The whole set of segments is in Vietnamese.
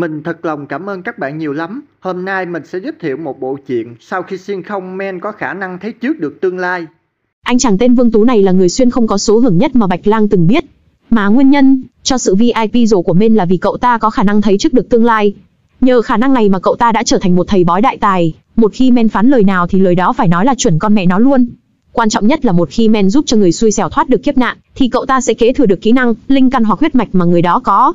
Mình thật lòng cảm ơn các bạn nhiều lắm. Hôm nay mình sẽ giới thiệu một bộ truyện sau khi xuyên không men có khả năng thấy trước được tương lai. Anh chàng tên Vương Tú này là người xuyên không có số hưởng nhất mà Bạch Lang từng biết. Mà nguyên nhân cho sự VIP rổ của men là vì cậu ta có khả năng thấy trước được tương lai. Nhờ khả năng này mà cậu ta đã trở thành một thầy bói đại tài, một khi men phán lời nào thì lời đó phải nói là chuẩn con mẹ nó luôn. Quan trọng nhất là một khi men giúp cho người xui xẻo thoát được kiếp nạn, thì cậu ta sẽ kế thừa được kỹ năng, linh căn hoặc huyết mạch mà người đó có,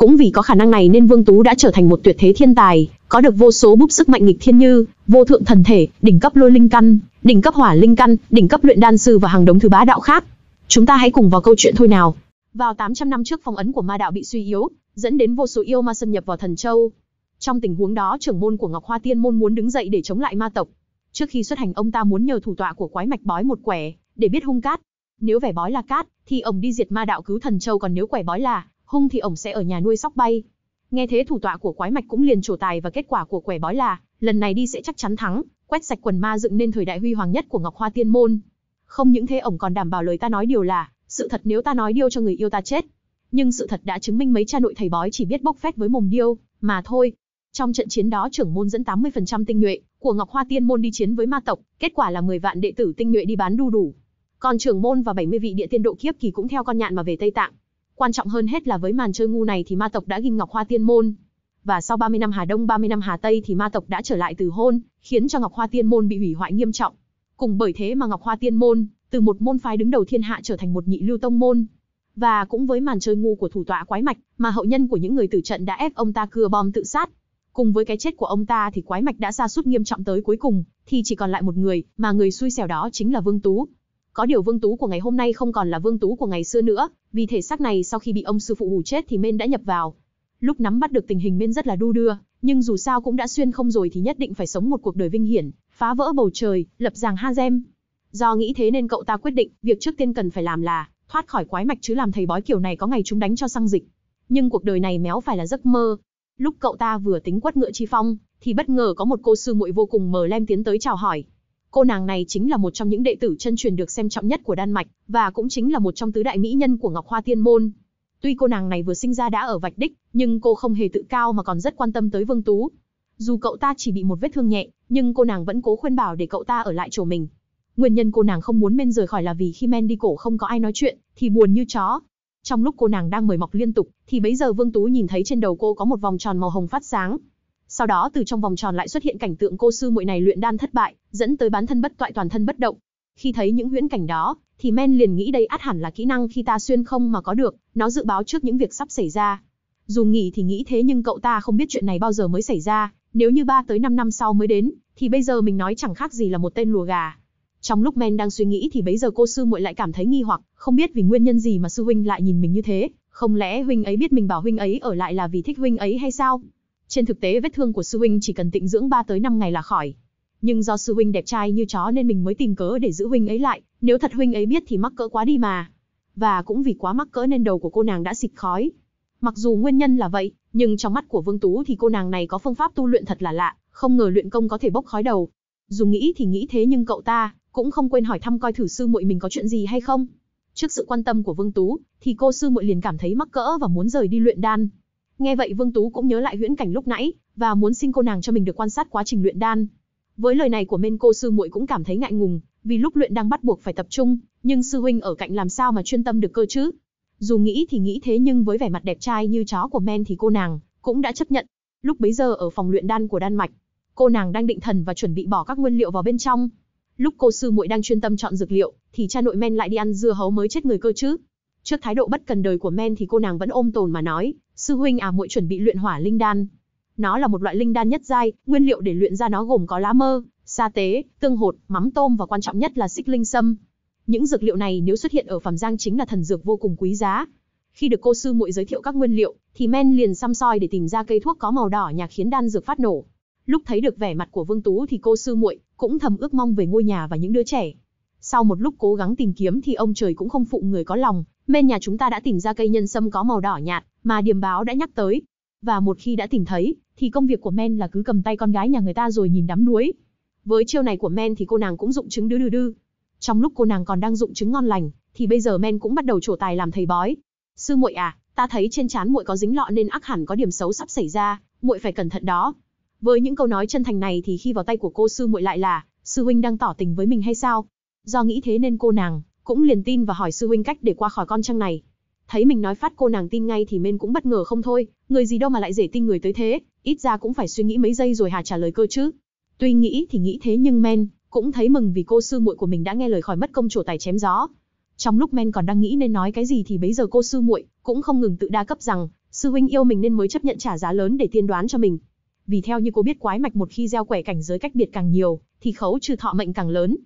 cũng vì có khả năng này nên Vương Tú đã trở thành một tuyệt thế thiên tài, có được vô số búp sức mạnh nghịch thiên như vô thượng thần thể, đỉnh cấp lôi linh căn, đỉnh cấp hỏa linh căn, đỉnh cấp luyện đan sư và hàng đống thứ bá đạo khác. Chúng ta hãy cùng vào câu chuyện thôi nào. Vào 800 năm trước phong ấn của ma đạo bị suy yếu, dẫn đến vô số yêu ma xâm nhập vào thần châu. Trong tình huống đó, trưởng môn của Ngọc Hoa Tiên môn muốn đứng dậy để chống lại ma tộc. Trước khi xuất hành ông ta muốn nhờ thủ tọa của quái mạch bói một quẻ để biết hung cát. Nếu vẻ bói là cát thì ông đi diệt ma đạo cứu thần châu còn nếu quẻ bói là hung thì ổng sẽ ở nhà nuôi sóc bay. Nghe thế thủ tọa của quái mạch cũng liền trổ tài và kết quả của quẻ bói là, lần này đi sẽ chắc chắn thắng, quét sạch quần ma dựng nên thời đại huy hoàng nhất của Ngọc Hoa Tiên môn. Không những thế ổng còn đảm bảo lời ta nói điều là, sự thật nếu ta nói điêu cho người yêu ta chết. Nhưng sự thật đã chứng minh mấy cha nội thầy bói chỉ biết bốc phét với mồm điêu, mà thôi. Trong trận chiến đó trưởng môn dẫn 80% tinh nhuệ của Ngọc Hoa Tiên môn đi chiến với ma tộc, kết quả là 10 vạn đệ tử tinh nhuệ đi bán đu đủ. Còn trưởng môn và 70 vị địa tiên độ kiếp kỳ cũng theo con nhạn mà về Tây Tạng. Quan trọng hơn hết là với màn chơi ngu này thì ma tộc đã ghim Ngọc Hoa Tiên Môn. Và sau 30 năm Hà Đông 30 năm Hà Tây thì ma tộc đã trở lại từ hôn, khiến cho Ngọc Hoa Tiên Môn bị hủy hoại nghiêm trọng. Cùng bởi thế mà Ngọc Hoa Tiên Môn, từ một môn phái đứng đầu thiên hạ trở thành một nhị lưu tông môn. Và cũng với màn chơi ngu của thủ tọa quái mạch, mà hậu nhân của những người tử trận đã ép ông ta cưa bom tự sát. Cùng với cái chết của ông ta thì quái mạch đã sa sút nghiêm trọng tới cuối cùng, thì chỉ còn lại một người, mà người xui xẻo đó chính là Vương Tú, có điều Vương Tú của ngày hôm nay không còn là Vương Tú của ngày xưa nữa, vì thể xác này sau khi bị ông sư phụ hù chết thì Mên đã nhập vào. Lúc nắm bắt được tình hình Mên rất là đu đưa, nhưng dù sao cũng đã xuyên không rồi thì nhất định phải sống một cuộc đời vinh hiển, phá vỡ bầu trời, lập giàng ha gem. Do nghĩ thế nên cậu ta quyết định, việc trước tiên cần phải làm là thoát khỏi quái mạch chứ làm thầy bói kiểu này có ngày chúng đánh cho xăng dịch. Nhưng cuộc đời này méo phải là giấc mơ. Lúc cậu ta vừa tính quất ngựa chi phong, thì bất ngờ có một cô sư muội vô cùng mờ lem tiến tới chào hỏi. Cô nàng này chính là một trong những đệ tử chân truyền được xem trọng nhất của Đan Mạch, và cũng chính là một trong tứ đại mỹ nhân của Ngọc Hoa Tiên Môn. Tuy cô nàng này vừa sinh ra đã ở vạch đích, nhưng cô không hề tự cao mà còn rất quan tâm tới Vương Tú. Dù cậu ta chỉ bị một vết thương nhẹ, nhưng cô nàng vẫn cố khuyên bảo để cậu ta ở lại chỗ mình. Nguyên nhân cô nàng không muốn Men rời khỏi là vì khi Men đi cổ không có ai nói chuyện, thì buồn như chó. Trong lúc cô nàng đang mời mọc liên tục, thì bấy giờ Vương Tú nhìn thấy trên đầu cô có một vòng tròn màu hồng phát sáng sau đó từ trong vòng tròn lại xuất hiện cảnh tượng cô sư muội này luyện đan thất bại, dẫn tới bán thân bất toại toàn thân bất động. Khi thấy những huyễn cảnh đó, thì Men liền nghĩ đây át hẳn là kỹ năng khi ta xuyên không mà có được, nó dự báo trước những việc sắp xảy ra. Dù nghĩ thì nghĩ thế nhưng cậu ta không biết chuyện này bao giờ mới xảy ra, nếu như 3 tới 5 năm sau mới đến, thì bây giờ mình nói chẳng khác gì là một tên lùa gà. Trong lúc Men đang suy nghĩ thì bấy giờ cô sư muội lại cảm thấy nghi hoặc, không biết vì nguyên nhân gì mà sư huynh lại nhìn mình như thế, không lẽ huynh ấy biết mình bảo huynh ấy ở lại là vì thích huynh ấy hay sao? Trên thực tế vết thương của sư huynh chỉ cần tịnh dưỡng 3 tới 5 ngày là khỏi. Nhưng do sư huynh đẹp trai như chó nên mình mới tìm cớ để giữ huynh ấy lại, nếu thật huynh ấy biết thì mắc cỡ quá đi mà. Và cũng vì quá mắc cỡ nên đầu của cô nàng đã xịt khói. Mặc dù nguyên nhân là vậy, nhưng trong mắt của Vương Tú thì cô nàng này có phương pháp tu luyện thật là lạ, không ngờ luyện công có thể bốc khói đầu. Dù nghĩ thì nghĩ thế nhưng cậu ta cũng không quên hỏi thăm coi thử sư muội mình có chuyện gì hay không. Trước sự quan tâm của Vương Tú, thì cô sư muội liền cảm thấy mắc cỡ và muốn rời đi luyện đan, Nghe vậy Vương Tú cũng nhớ lại huyễn cảnh lúc nãy, và muốn xin cô nàng cho mình được quan sát quá trình luyện đan. Với lời này của men cô sư muội cũng cảm thấy ngại ngùng, vì lúc luyện đang bắt buộc phải tập trung, nhưng sư huynh ở cạnh làm sao mà chuyên tâm được cơ chứ? Dù nghĩ thì nghĩ thế nhưng với vẻ mặt đẹp trai như chó của Men thì cô nàng cũng đã chấp nhận. Lúc bấy giờ ở phòng luyện đan của Đan Mạch, cô nàng đang định thần và chuẩn bị bỏ các nguyên liệu vào bên trong. Lúc cô sư muội đang chuyên tâm chọn dược liệu, thì cha nội Men lại đi ăn dưa hấu mới chết người cơ chứ. Trước thái độ bất cần đời của Men thì cô nàng vẫn ôm tồn mà nói, sư huynh à muội chuẩn bị luyện hỏa linh đan. Nó là một loại linh đan nhất giai, nguyên liệu để luyện ra nó gồm có lá mơ, sa tế, tương hột, mắm tôm và quan trọng nhất là xích linh sâm. Những dược liệu này nếu xuất hiện ở phẩm Giang chính là thần dược vô cùng quý giá. Khi được cô sư muội giới thiệu các nguyên liệu, thì Men liền xăm soi để tìm ra cây thuốc có màu đỏ nhạt khiến đan dược phát nổ. Lúc thấy được vẻ mặt của Vương Tú thì cô sư muội cũng thầm ước mong về ngôi nhà và những đứa trẻ. Sau một lúc cố gắng tìm kiếm thì ông trời cũng không phụ người có lòng, men nhà chúng ta đã tìm ra cây nhân sâm có màu đỏ nhạt, mà điểm báo đã nhắc tới. Và một khi đã tìm thấy, thì công việc của men là cứ cầm tay con gái nhà người ta rồi nhìn đắm đuối. Với chiêu này của men thì cô nàng cũng dụng chứng đứa đư đư. Trong lúc cô nàng còn đang dụng chứng ngon lành, thì bây giờ men cũng bắt đầu trổ tài làm thầy bói. Sư muội à, ta thấy trên trán muội có dính lọ nên ác hẳn có điểm xấu sắp xảy ra, muội phải cẩn thận đó. Với những câu nói chân thành này thì khi vào tay của cô sư muội lại là, sư huynh đang tỏ tình với mình hay sao? Do nghĩ thế nên cô nàng cũng liền tin và hỏi sư huynh cách để qua khỏi con trăng này. Thấy mình nói phát cô nàng tin ngay thì Mên cũng bất ngờ không thôi, người gì đâu mà lại dễ tin người tới thế, ít ra cũng phải suy nghĩ mấy giây rồi hà trả lời cơ chứ. Tuy nghĩ thì nghĩ thế nhưng Men cũng thấy mừng vì cô sư muội của mình đã nghe lời khỏi mất công trổ tài chém gió. Trong lúc Men còn đang nghĩ nên nói cái gì thì bấy giờ cô sư muội cũng không ngừng tự đa cấp rằng sư huynh yêu mình nên mới chấp nhận trả giá lớn để tiên đoán cho mình. Vì theo như cô biết quái mạch một khi gieo quẻ cảnh giới cách biệt càng nhiều, thì khấu trừ thọ mệnh càng lớn,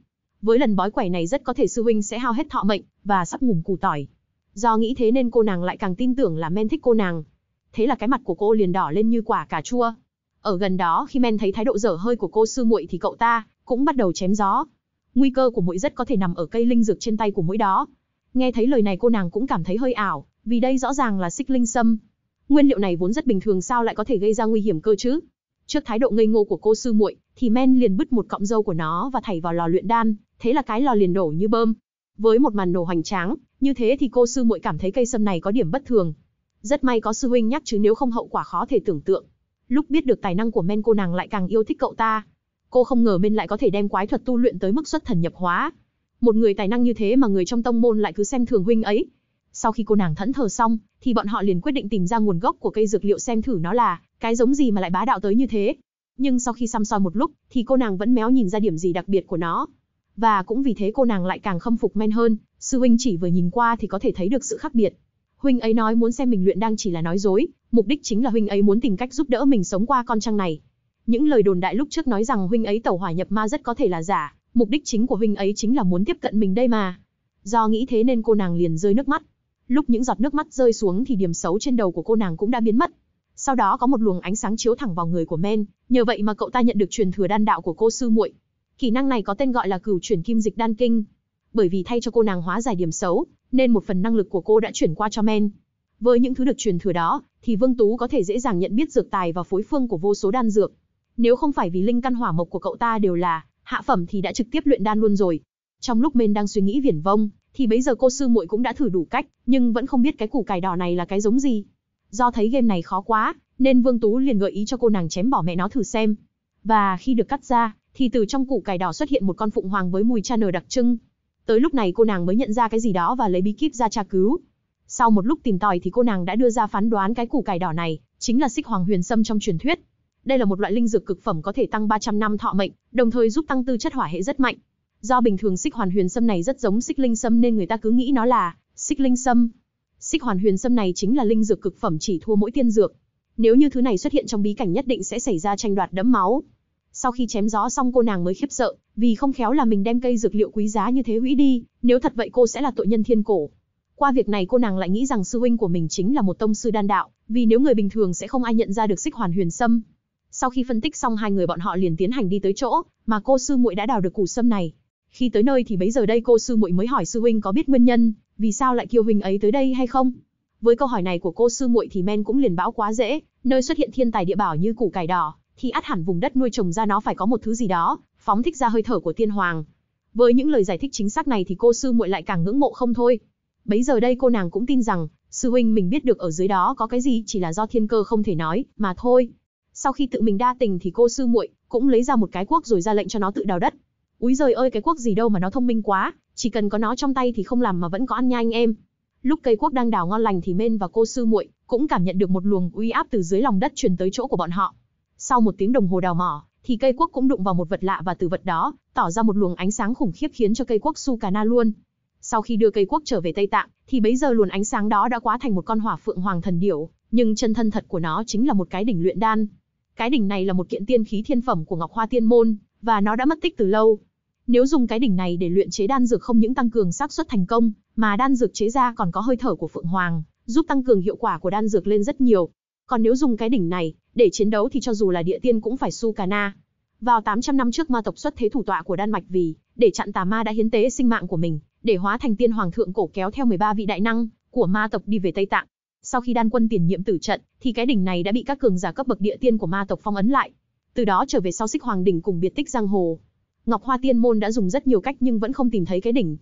với lần bói quẻ này rất có thể sư huynh sẽ hao hết thọ mệnh và sắp ngủm củ tỏi. Do nghĩ thế nên cô nàng lại càng tin tưởng là men thích cô nàng. Thế là cái mặt của cô liền đỏ lên như quả cà chua. Ở gần đó khi men thấy thái độ dở hơi của cô sư muội thì cậu ta cũng bắt đầu chém gió. Nguy cơ của mũi rất có thể nằm ở cây linh dược trên tay của mũi đó. Nghe thấy lời này cô nàng cũng cảm thấy hơi ảo, vì đây rõ ràng là xích linh sâm. Nguyên liệu này vốn rất bình thường sao lại có thể gây ra nguy hiểm cơ chứ? Trước thái độ ngây ngô của cô sư muội, thì Men liền bứt một cọng dâu của nó và thảy vào lò luyện đan, thế là cái lò liền nổ như bơm. Với một màn nổ hoành tráng, như thế thì cô sư muội cảm thấy cây sâm này có điểm bất thường. Rất may có sư huynh nhắc chứ nếu không hậu quả khó thể tưởng tượng. Lúc biết được tài năng của Men cô nàng lại càng yêu thích cậu ta. Cô không ngờ Men lại có thể đem quái thuật tu luyện tới mức xuất thần nhập hóa. Một người tài năng như thế mà người trong tông môn lại cứ xem thường huynh ấy, sau khi cô nàng thẫn thờ xong, thì bọn họ liền quyết định tìm ra nguồn gốc của cây dược liệu xem thử nó là cái giống gì mà lại bá đạo tới như thế. Nhưng sau khi xăm soi một lúc, thì cô nàng vẫn méo nhìn ra điểm gì đặc biệt của nó. Và cũng vì thế cô nàng lại càng khâm phục men hơn, sư huynh chỉ vừa nhìn qua thì có thể thấy được sự khác biệt. Huynh ấy nói muốn xem mình luyện đang chỉ là nói dối, mục đích chính là huynh ấy muốn tìm cách giúp đỡ mình sống qua con trăng này. Những lời đồn đại lúc trước nói rằng huynh ấy tẩu hỏa nhập ma rất có thể là giả, mục đích chính của huynh ấy chính là muốn tiếp cận mình đây mà. Do nghĩ thế nên cô nàng liền rơi nước mắt. Lúc những giọt nước mắt rơi xuống thì điểm xấu trên đầu của cô nàng cũng đã biến mất. Sau đó có một luồng ánh sáng chiếu thẳng vào người của Men, nhờ vậy mà cậu ta nhận được truyền thừa đan đạo của cô sư muội. Kỹ năng này có tên gọi là Cửu chuyển kim dịch đan kinh. Bởi vì thay cho cô nàng hóa giải điểm xấu, nên một phần năng lực của cô đã chuyển qua cho Men. Với những thứ được truyền thừa đó, thì Vương Tú có thể dễ dàng nhận biết dược tài và phối phương của vô số đan dược. Nếu không phải vì linh căn hỏa mộc của cậu ta đều là hạ phẩm thì đã trực tiếp luyện đan luôn rồi. Trong lúc Men đang suy nghĩ viển vông, thì bấy giờ cô sư muội cũng đã thử đủ cách, nhưng vẫn không biết cái củ cải đỏ này là cái giống gì. Do thấy game này khó quá, nên Vương Tú liền gợi ý cho cô nàng chém bỏ mẹ nó thử xem. Và khi được cắt ra, thì từ trong củ cải đỏ xuất hiện một con phụng hoàng với mùi cha nở đặc trưng. Tới lúc này cô nàng mới nhận ra cái gì đó và lấy bí kíp ra tra cứu. Sau một lúc tìm tòi thì cô nàng đã đưa ra phán đoán cái củ cải đỏ này chính là xích hoàng huyền sâm trong truyền thuyết. Đây là một loại linh dược cực phẩm có thể tăng 300 năm thọ mệnh, đồng thời giúp tăng tư chất hỏa hệ rất mạnh. Do bình thường xích hoàn huyền sâm này rất giống xích linh sâm nên người ta cứ nghĩ nó là xích linh sâm. Xích hoàn huyền sâm này chính là linh dược cực phẩm chỉ thua mỗi tiên dược. Nếu như thứ này xuất hiện trong bí cảnh nhất định sẽ xảy ra tranh đoạt đẫm máu. Sau khi chém gió xong cô nàng mới khiếp sợ, vì không khéo là mình đem cây dược liệu quý giá như thế hủy đi, nếu thật vậy cô sẽ là tội nhân thiên cổ. Qua việc này cô nàng lại nghĩ rằng sư huynh của mình chính là một tông sư đan đạo, vì nếu người bình thường sẽ không ai nhận ra được xích hoàn huyền sâm. Sau khi phân tích xong hai người bọn họ liền tiến hành đi tới chỗ mà cô sư muội đã đào được củ sâm này. Khi tới nơi thì bấy giờ đây cô sư muội mới hỏi sư huynh có biết nguyên nhân, vì sao lại kêu huynh ấy tới đây hay không. Với câu hỏi này của cô sư muội thì men cũng liền bão quá dễ, nơi xuất hiện thiên tài địa bảo như củ cải đỏ, thì át hẳn vùng đất nuôi trồng ra nó phải có một thứ gì đó, phóng thích ra hơi thở của tiên hoàng. Với những lời giải thích chính xác này thì cô sư muội lại càng ngưỡng mộ không thôi. Bấy giờ đây cô nàng cũng tin rằng, sư huynh mình biết được ở dưới đó có cái gì chỉ là do thiên cơ không thể nói, mà thôi. Sau khi tự mình đa tình thì cô sư muội cũng lấy ra một cái cuốc rồi ra lệnh cho nó tự đào đất. Úi giời ơi cái quốc gì đâu mà nó thông minh quá, chỉ cần có nó trong tay thì không làm mà vẫn có ăn nha anh em. Lúc cây quốc đang đào ngon lành thì men và cô sư muội cũng cảm nhận được một luồng uy áp từ dưới lòng đất truyền tới chỗ của bọn họ. Sau một tiếng đồng hồ đào mỏ, thì cây quốc cũng đụng vào một vật lạ và từ vật đó tỏ ra một luồng ánh sáng khủng khiếp khiến cho cây quốc su cà na luôn. Sau khi đưa cây quốc trở về Tây Tạng, thì bấy giờ luồng ánh sáng đó đã quá thành một con hỏa phượng hoàng thần điểu, nhưng chân thân thật của nó chính là một cái đỉnh luyện đan. Cái đỉnh này là một kiện tiên khí thiên phẩm của Ngọc Hoa Tiên môn, và nó đã mất tích từ lâu. Nếu dùng cái đỉnh này để luyện chế đan dược không những tăng cường xác suất thành công, mà đan dược chế ra còn có hơi thở của Phượng Hoàng, giúp tăng cường hiệu quả của đan dược lên rất nhiều. Còn nếu dùng cái đỉnh này để chiến đấu thì cho dù là địa tiên cũng phải su cà na. Vào 800 năm trước ma tộc xuất thế thủ tọa của Đan Mạch vì để chặn tà ma đã hiến tế sinh mạng của mình, để hóa thành tiên hoàng thượng cổ kéo theo 13 vị đại năng của ma tộc đi về Tây Tạng. Sau khi đan quân tiền nhiệm tử trận, thì cái đỉnh này đã bị các cường giả cấp bậc địa tiên của ma tộc phong ấn lại từ đó trở về sau xích hoàng đỉnh cùng biệt tích giang hồ. Ngọc Hoa Tiên môn đã dùng rất nhiều cách nhưng vẫn không tìm thấy cái đỉnh.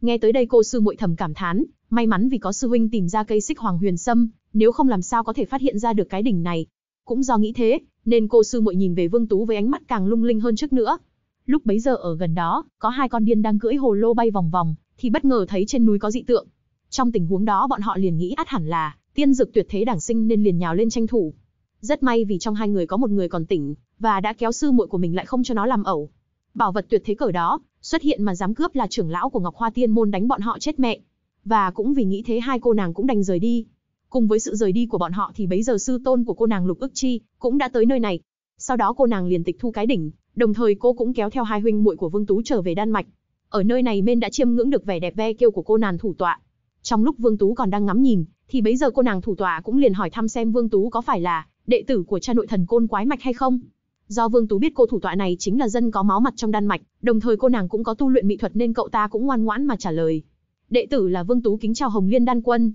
Nghe tới đây cô sư muội thầm cảm thán, may mắn vì có sư huynh tìm ra cây xích hoàng huyền sâm, nếu không làm sao có thể phát hiện ra được cái đỉnh này. Cũng do nghĩ thế, nên cô sư muội nhìn về Vương Tú với ánh mắt càng lung linh hơn trước nữa. Lúc bấy giờ ở gần đó, có hai con điên đang cưỡi hồ lô bay vòng vòng, thì bất ngờ thấy trên núi có dị tượng. Trong tình huống đó bọn họ liền nghĩ át hẳn là tiên dược tuyệt thế đảng sinh nên liền nhào lên tranh thủ. Rất may vì trong hai người có một người còn tỉnh, và đã kéo sư muội của mình lại không cho nó làm ẩu. Bảo vật tuyệt thế cởi đó, xuất hiện mà dám cướp là trưởng lão của Ngọc Hoa Tiên môn đánh bọn họ chết mẹ. Và cũng vì nghĩ thế hai cô nàng cũng đành rời đi. Cùng với sự rời đi của bọn họ thì bấy giờ sư tôn của cô nàng Lục Ước Chi cũng đã tới nơi này. Sau đó cô nàng liền tịch thu cái đỉnh, đồng thời cô cũng kéo theo hai huynh muội của Vương Tú trở về Đan Mạch. Ở nơi này Mên đã chiêm ngưỡng được vẻ đẹp ve kêu của cô nàng thủ tọa. Trong lúc Vương Tú còn đang ngắm nhìn, thì bấy giờ cô nàng thủ tọa cũng liền hỏi thăm xem Vương Tú có phải là đệ tử của cha nội thần côn quái mạch hay không? Do Vương Tú biết cô thủ tọa này chính là dân có máu mặt trong Đan Mạch, đồng thời cô nàng cũng có tu luyện mỹ thuật nên cậu ta cũng ngoan ngoãn mà trả lời. Đệ tử là Vương Tú kính chào Hồng Liên Đan Quân.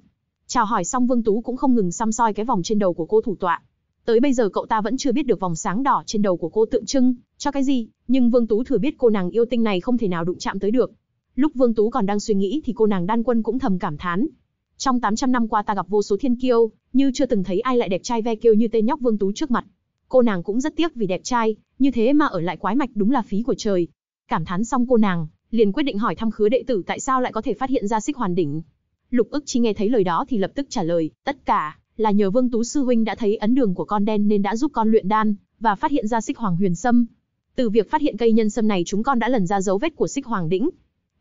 Chào hỏi xong Vương Tú cũng không ngừng xăm soi cái vòng trên đầu của cô thủ tọa. Tới bây giờ cậu ta vẫn chưa biết được vòng sáng đỏ trên đầu của cô tượng trưng cho cái gì, nhưng Vương Tú thừa biết cô nàng yêu tinh này không thể nào đụng chạm tới được. Lúc Vương Tú còn đang suy nghĩ thì cô nàng Đan Quân cũng thầm cảm thán, trong 800 năm qua ta gặp vô số thiên kiêu, như chưa từng thấy ai lại đẹp trai ve kiêu như tên nhóc Vương Tú trước mặt. Cô nàng cũng rất tiếc vì đẹp trai, như thế mà ở lại quái mạch đúng là phí của trời. Cảm thán xong cô nàng, liền quyết định hỏi thăm khứa đệ tử tại sao lại có thể phát hiện ra xích hoàn đỉnh. Lục ức chi nghe thấy lời đó thì lập tức trả lời, tất cả là nhờ Vương Tú sư huynh đã thấy ấn đường của con đen nên đã giúp con luyện đan và phát hiện ra xích hoàng huyền sâm. Từ việc phát hiện cây nhân sâm này chúng con đã lần ra dấu vết của xích hoàng đỉnh.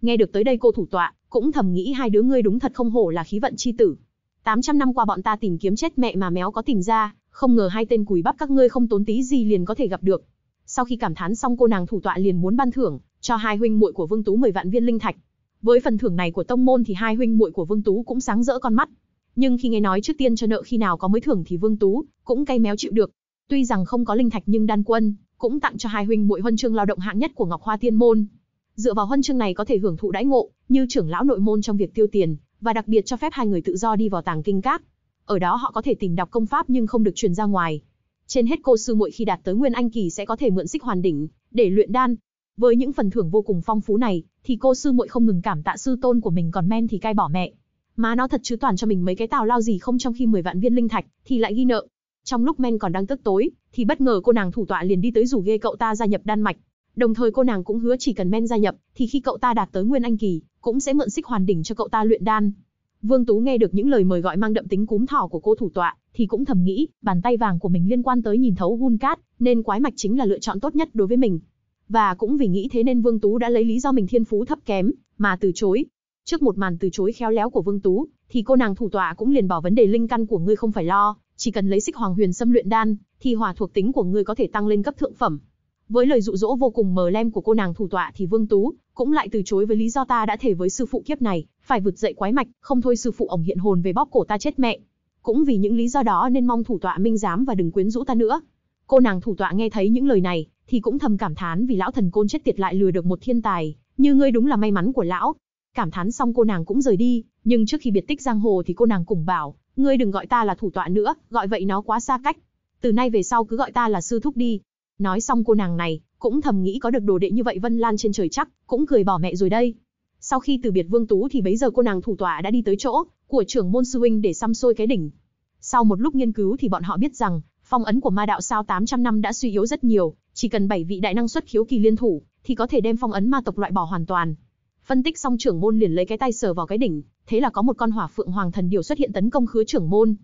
Nghe được tới đây cô thủ tọa, cũng thầm nghĩ hai đứa ngươi đúng thật không hổ là khí vận chi tử. 800 năm qua bọn ta tìm kiếm chết mẹ mà méo có tìm ra, không ngờ hai tên cùi bắp các ngươi không tốn tí gì liền có thể gặp được. Sau khi cảm thán xong cô nàng thủ tọa liền muốn ban thưởng cho hai huynh muội của Vương Tú 10 vạn viên linh thạch. Với phần thưởng này của tông môn thì hai huynh muội của Vương Tú cũng sáng rỡ con mắt. Nhưng khi nghe nói trước tiên cho nợ khi nào có mới thưởng thì Vương Tú cũng cay méo chịu được. Tuy rằng không có linh thạch nhưng Đan Quân cũng tặng cho hai huynh muội huân chương lao động hạng nhất của Ngọc Hoa Tiên môn. Dựa vào huân chương này có thể hưởng thụ đãi ngộ, như trưởng lão nội môn trong việc tiêu tiền, và đặc biệt cho phép hai người tự do đi vào tàng kinh các. Ở đó họ có thể tìm đọc công pháp nhưng không được truyền ra ngoài. Trên hết cô sư muội khi đạt tới nguyên anh kỳ sẽ có thể mượn xích hoàn đỉnh để luyện đan. Với những phần thưởng vô cùng phong phú này, thì cô sư muội không ngừng cảm tạ sư tôn của mình còn men thì cai bỏ mẹ. Má nó thật chứ toàn cho mình mấy cái tào lao gì không trong khi 10 vạn viên linh thạch thì lại ghi nợ. Trong lúc men còn đang tức tối, thì bất ngờ cô nàng thủ tọa liền đi tới rủ ghê cậu ta gia nhập đan mạch. Đồng thời cô nàng cũng hứa chỉ cần Men gia nhập, thì khi cậu ta đạt tới nguyên anh kỳ, cũng sẽ mượn xích hoàn đỉnh cho cậu ta luyện đan. Vương Tú nghe được những lời mời gọi mang đậm tính cúm thỏ của cô thủ tọa, thì cũng thầm nghĩ, bàn tay vàng của mình liên quan tới nhìn thấu hun cát, nên quái mạch chính là lựa chọn tốt nhất đối với mình. Và cũng vì nghĩ thế nên Vương Tú đã lấy lý do mình thiên phú thấp kém, mà từ chối. Trước một màn từ chối khéo léo của Vương Tú, thì cô nàng thủ tọa cũng liền bỏ vấn đề linh căn của ngươi không phải lo, chỉ cần lấy xích hoàng huyền xâm luyện đan, thì hỏa thuộc tính của ngươi có thể tăng lên cấp thượng phẩm. Với lời dụ dỗ vô cùng mờ lem của cô nàng thủ tọa thì Vương Tú cũng lại từ chối với lý do ta đã thể với sư phụ kiếp này, phải vượt dậy quái mạch, không thôi sư phụ ổng hiện hồn về bóp cổ ta chết mẹ. Cũng vì những lý do đó nên mong thủ tọa minh giám và đừng quyến rũ ta nữa. Cô nàng thủ tọa nghe thấy những lời này thì cũng thầm cảm thán vì lão thần côn chết tiệt lại lừa được một thiên tài, như ngươi đúng là may mắn của lão. Cảm thán xong cô nàng cũng rời đi, nhưng trước khi biệt tích giang hồ thì cô nàng cùng bảo, ngươi đừng gọi ta là thủ tọa nữa, gọi vậy nó quá xa cách. Từ nay về sau cứ gọi ta là sư thúc đi, Nói xong cô nàng này, cũng thầm nghĩ có được đồ đệ như vậy Vân Lan trên trời chắc, cũng cười bỏ mẹ rồi đây. Sau khi từ biệt Vương Tú thì bấy giờ cô nàng thủ tọa đã đi tới chỗ của trưởng môn sư huynh để xăm xôi cái đỉnh. Sau một lúc nghiên cứu thì bọn họ biết rằng, phong ấn của ma đạo sao 800 năm đã suy yếu rất nhiều, chỉ cần 7 vị đại năng xuất khiếu kỳ liên thủ, thì có thể đem phong ấn ma tộc loại bỏ hoàn toàn. Phân tích xong trưởng môn liền lấy cái tay sờ vào cái đỉnh, thế là có một con hỏa phượng hoàng thần điều xuất hiện tấn công khứa trưởng môn.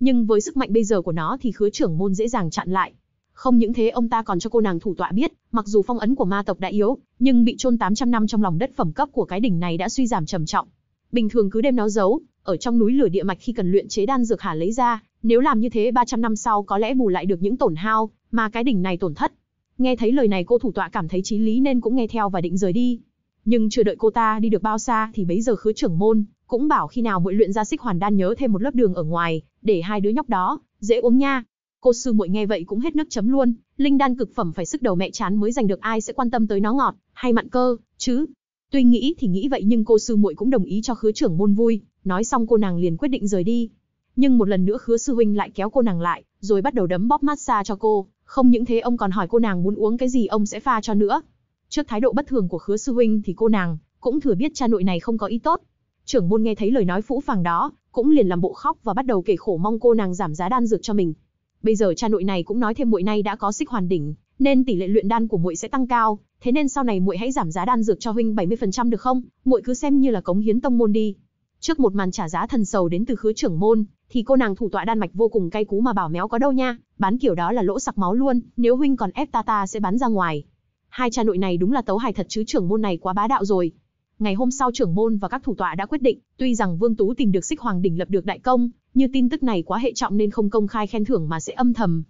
Nhưng với sức mạnh bây giờ của nó thì khứa trưởng môn dễ dàng chặn lại. Không những thế ông ta còn cho cô nàng thủ tọa biết, mặc dù phong ấn của ma tộc đã yếu, nhưng bị chôn 800 năm trong lòng đất phẩm cấp của cái đỉnh này đã suy giảm trầm trọng. Bình thường cứ đem nó giấu, ở trong núi lửa địa mạch khi cần luyện chế đan dược hà lấy ra, nếu làm như thế 300 năm sau có lẽ bù lại được những tổn hao mà cái đỉnh này tổn thất. Nghe thấy lời này cô thủ tọa cảm thấy chí lý nên cũng nghe theo và định rời đi. Nhưng chưa đợi cô ta đi được bao xa thì bấy giờ khứa trưởng môn cũng bảo khi nào muội luyện ra xích hoàn đan nhớ thêm một lớp đường ở ngoài, để hai đứa nhóc đó dễ uống nha. Cô sư muội nghe vậy cũng hết nước chấm luôn, linh đan cực phẩm phải sức đầu mẹ chán mới giành được ai sẽ quan tâm tới nó ngọt hay mặn cơ, chứ. Tuy nghĩ thì nghĩ vậy nhưng cô sư muội cũng đồng ý cho khứa trưởng môn vui, nói xong cô nàng liền quyết định rời đi. Nhưng một lần nữa khứa sư huynh lại kéo cô nàng lại, rồi bắt đầu đấm bóp massage cho cô, không những thế ông còn hỏi cô nàng muốn uống cái gì ông sẽ pha cho nữa. Trước thái độ bất thường của khứa sư huynh thì cô nàng cũng thừa biết cha nội này không có ý tốt. Trưởng môn nghe thấy lời nói phũ phàng đó, cũng liền làm bộ khóc và bắt đầu kể khổ mong cô nàng giảm giá đan dược cho mình, bây giờ cha nội này cũng nói thêm muội này đã có xích hoàn đỉnh, nên tỷ lệ luyện đan của muội sẽ tăng cao, thế nên sau này muội hãy giảm giá đan dược cho huynh 70% được không? Muội cứ xem như là cống hiến tông môn đi. Trước một màn trả giá thần sầu đến từ khứa trưởng môn, thì cô nàng thủ tọa đan mạch vô cùng cay cú mà bảo méo có đâu nha, bán kiểu đó là lỗ sặc máu luôn, nếu huynh còn ép ta ta sẽ bán ra ngoài. Hai cha nội này đúng là tấu hài thật chứ trưởng môn này quá bá đạo rồi. Ngày hôm sau trưởng môn và các thủ tọa đã quyết định, tuy rằng Vương Tú tìm được Sích Hoàng đỉnh lập được đại công, như tin tức này quá hệ trọng nên không công khai khen thưởng mà sẽ âm thầm.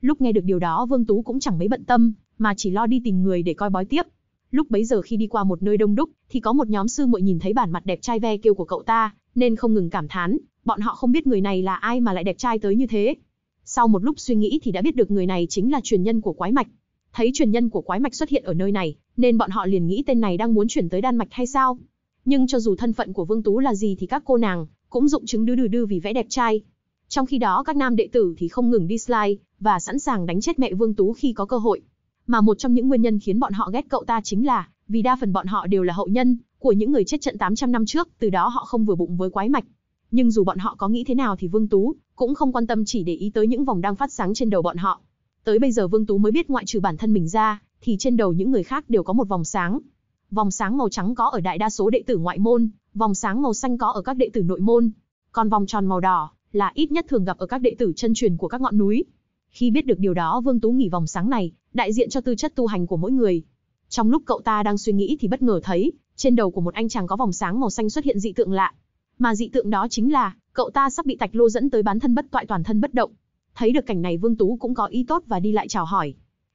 Lúc nghe được điều đó Vương Tú cũng chẳng mấy bận tâm, mà chỉ lo đi tìm người để coi bói tiếp. Lúc bấy giờ khi đi qua một nơi đông đúc, thì có một nhóm sư muội nhìn thấy bản mặt đẹp trai ve kêu của cậu ta, nên không ngừng cảm thán, bọn họ không biết người này là ai mà lại đẹp trai tới như thế. Sau một lúc suy nghĩ thì đã biết được người này chính là truyền nhân của quái mạch. Thấy truyền nhân của quái mạch xuất hiện ở nơi này, nên bọn họ liền nghĩ tên này đang muốn chuyển tới Đan Mạch hay sao? Nhưng cho dù thân phận của Vương Tú là gì thì các cô nàng cũng dụng chứng đưa đưa đưa vì vẽ đẹp trai. Trong khi đó các nam đệ tử thì không ngừng dislike và sẵn sàng đánh chết mẹ Vương Tú khi có cơ hội. Mà một trong những nguyên nhân khiến bọn họ ghét cậu ta chính là vì đa phần bọn họ đều là hậu nhân của những người chết trận 800 năm trước, từ đó họ không vừa bụng với quái mạch. Nhưng dù bọn họ có nghĩ thế nào thì Vương Tú cũng không quan tâm chỉ để ý tới những vòng đang phát sáng trên đầu bọn họ. Tới bây giờ Vương Tú mới biết ngoại trừ bản thân mình ra, thì trên đầu những người khác đều có một vòng sáng. Vòng sáng màu trắng có ở đại đa số đệ tử ngoại môn, vòng sáng màu xanh có ở các đệ tử nội môn, còn vòng tròn màu đỏ là ít nhất thường gặp ở các đệ tử chân truyền của các ngọn núi. Khi biết được điều đó, Vương Tú nghỉ vòng sáng này, đại diện cho tư chất tu hành của mỗi người. Trong lúc cậu ta đang suy nghĩ thì bất ngờ thấy, trên đầu của một anh chàng có vòng sáng màu xanh xuất hiện dị tượng lạ. Mà dị tượng đó chính là, cậu ta sắp bị Tạch Lô dẫn tới bán thân bất toại toàn thân bất động. Thấy được cảnh này Vương Tú cũng có ý tốt và đi lại chào hỏi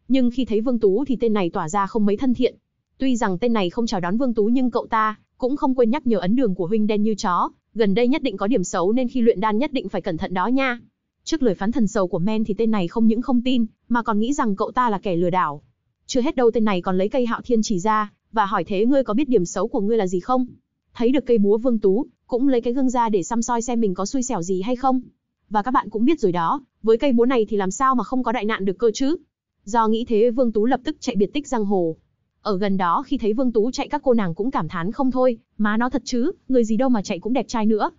nhưng khi thấy Vương Tú thì tên này tỏa ra không mấy thân thiện. Tuy rằng tên này không chào đón Vương Tú nhưng cậu ta cũng không quên nhắc nhở ấn đường của huynh đen như chó, gần đây nhất định có điểm xấu nên khi luyện đan nhất định phải cẩn thận đó nha. Trước lời phán thần sầu của Men thì tên này không những không tin, mà còn nghĩ rằng cậu ta là kẻ lừa đảo. Chưa hết đâu tên này còn lấy cây Hạo Thiên chỉ ra và hỏi thế ngươi có biết điểm xấu của ngươi là gì không? Thấy được cây búa Vương Tú, cũng lấy cái gương ra để xăm soi xem mình có xui xẻo gì hay không. Và các bạn cũng biết rồi đó, với cây búa này thì làm sao mà không có đại nạn được cơ chứ? Do nghĩ thế Vương Tú lập tức chạy biệt tích giang hồ. Ở gần đó khi thấy Vương Tú chạy các cô nàng cũng cảm thán không thôi, má nó thật chứ, người gì đâu mà chạy cũng đẹp trai nữa.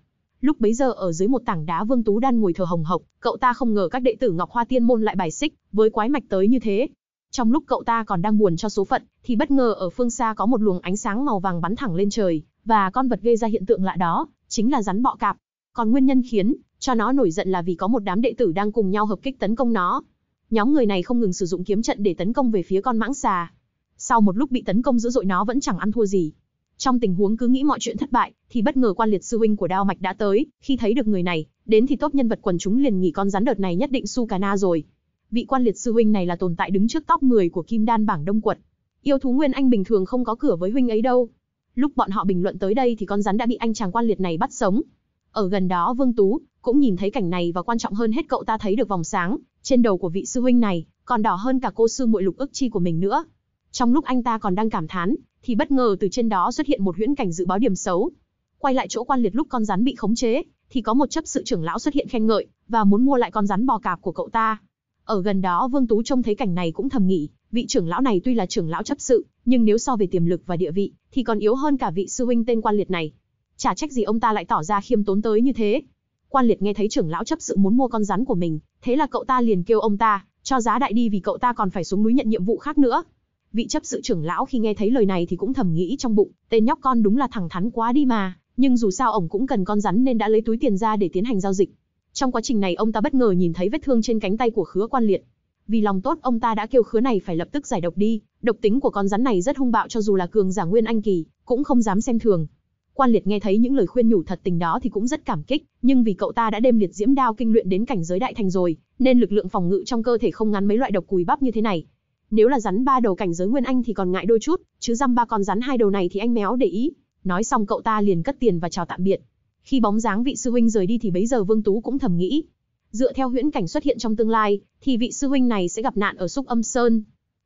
Lúc bấy giờ ở dưới một tảng đá Vương Tú đang ngồi thờ hồng hộc, cậu ta không ngờ các đệ tử Ngọc Hoa Tiên môn lại bài xích, với quái mạch tới như thế. Trong lúc cậu ta còn đang buồn cho số phận, thì bất ngờ ở phương xa có một luồng ánh sáng màu vàng bắn thẳng lên trời, và con vật gây ra hiện tượng lạ đó, chính là rắn bọ cạp. Còn nguyên nhân khiến cho nó nổi giận là vì có một đám đệ tử đang cùng nhau hợp kích tấn công nó. Nhóm người này không ngừng sử dụng kiếm trận để tấn công về phía con mãng xà. Sau một lúc bị tấn công dữ dội nó vẫn chẳng ăn thua gì. Trong tình huống cứ nghĩ mọi chuyện thất bại, thì bất ngờ quan liệt sư huynh của Đao Mạch đã tới, khi thấy được người này, đến thì tốt nhân vật quần chúng liền nghỉ con rắn đợt này nhất định su cà na rồi. Vị quan liệt sư huynh này là tồn tại đứng trước top 10 của Kim Đan bảng Đông Quật. Yêu thú Nguyên Anh bình thường không có cửa với huynh ấy đâu. Lúc bọn họ bình luận tới đây thì con rắn đã bị anh chàng quan liệt này bắt sống. Ở gần đó Vương Tú cũng nhìn thấy cảnh này và quan trọng hơn hết cậu ta thấy được vòng sáng trên đầu của vị sư huynh này, còn đỏ hơn cả cô sư muội lục ức chi của mình nữa. Trong lúc anh ta còn đang cảm thán, thì bất ngờ từ trên đó xuất hiện một huyễn cảnh dự báo điểm xấu. Quay lại chỗ quan liệt lúc con rắn bị khống chế, thì có một chấp sự trưởng lão xuất hiện khen ngợi và muốn mua lại con rắn bò cạp của cậu ta. Ở gần đó Vương Tú trông thấy cảnh này cũng thầm nghĩ, vị trưởng lão này tuy là trưởng lão chấp sự, nhưng nếu so về tiềm lực và địa vị thì còn yếu hơn cả vị sư huynh tên quan liệt này. Chả trách gì ông ta lại tỏ ra khiêm tốn tới như thế. Quan Liệt nghe thấy trưởng lão chấp sự muốn mua con rắn của mình, thế là cậu ta liền kêu ông ta, cho giá đại đi vì cậu ta còn phải xuống núi nhận nhiệm vụ khác nữa. Vị chấp sự trưởng lão khi nghe thấy lời này thì cũng thầm nghĩ trong bụng, tên nhóc con đúng là thẳng thắn quá đi mà, nhưng dù sao ổng cũng cần con rắn nên đã lấy túi tiền ra để tiến hành giao dịch. Trong quá trình này ông ta bất ngờ nhìn thấy vết thương trên cánh tay của Khứa Quan Liệt. Vì lòng tốt ông ta đã kêu Khứa này phải lập tức giải độc đi, độc tính của con rắn này rất hung bạo cho dù là cường giả nguyên anh kỳ, cũng không dám xem thường. Quan Liệt nghe thấy những lời khuyên nhủ thật tình đó thì cũng rất cảm kích, nhưng vì cậu ta đã đem liệt diễm đao kinh luyện đến cảnh giới đại thành rồi, nên lực lượng phòng ngự trong cơ thể không ngắn mấy loại độc cùi bắp như thế này. Nếu là rắn ba đầu cảnh giới nguyên anh thì còn ngại đôi chút, chứ dăm ba con rắn hai đầu này thì anh méo để ý. Nói xong cậu ta liền cất tiền và chào tạm biệt. Khi bóng dáng vị sư huynh rời đi thì bấy giờ Vương Tú cũng thầm nghĩ, dựa theo huyễn cảnh xuất hiện trong tương lai, thì vị sư huynh này sẽ gặp nạn ở Súc Âm Sơn.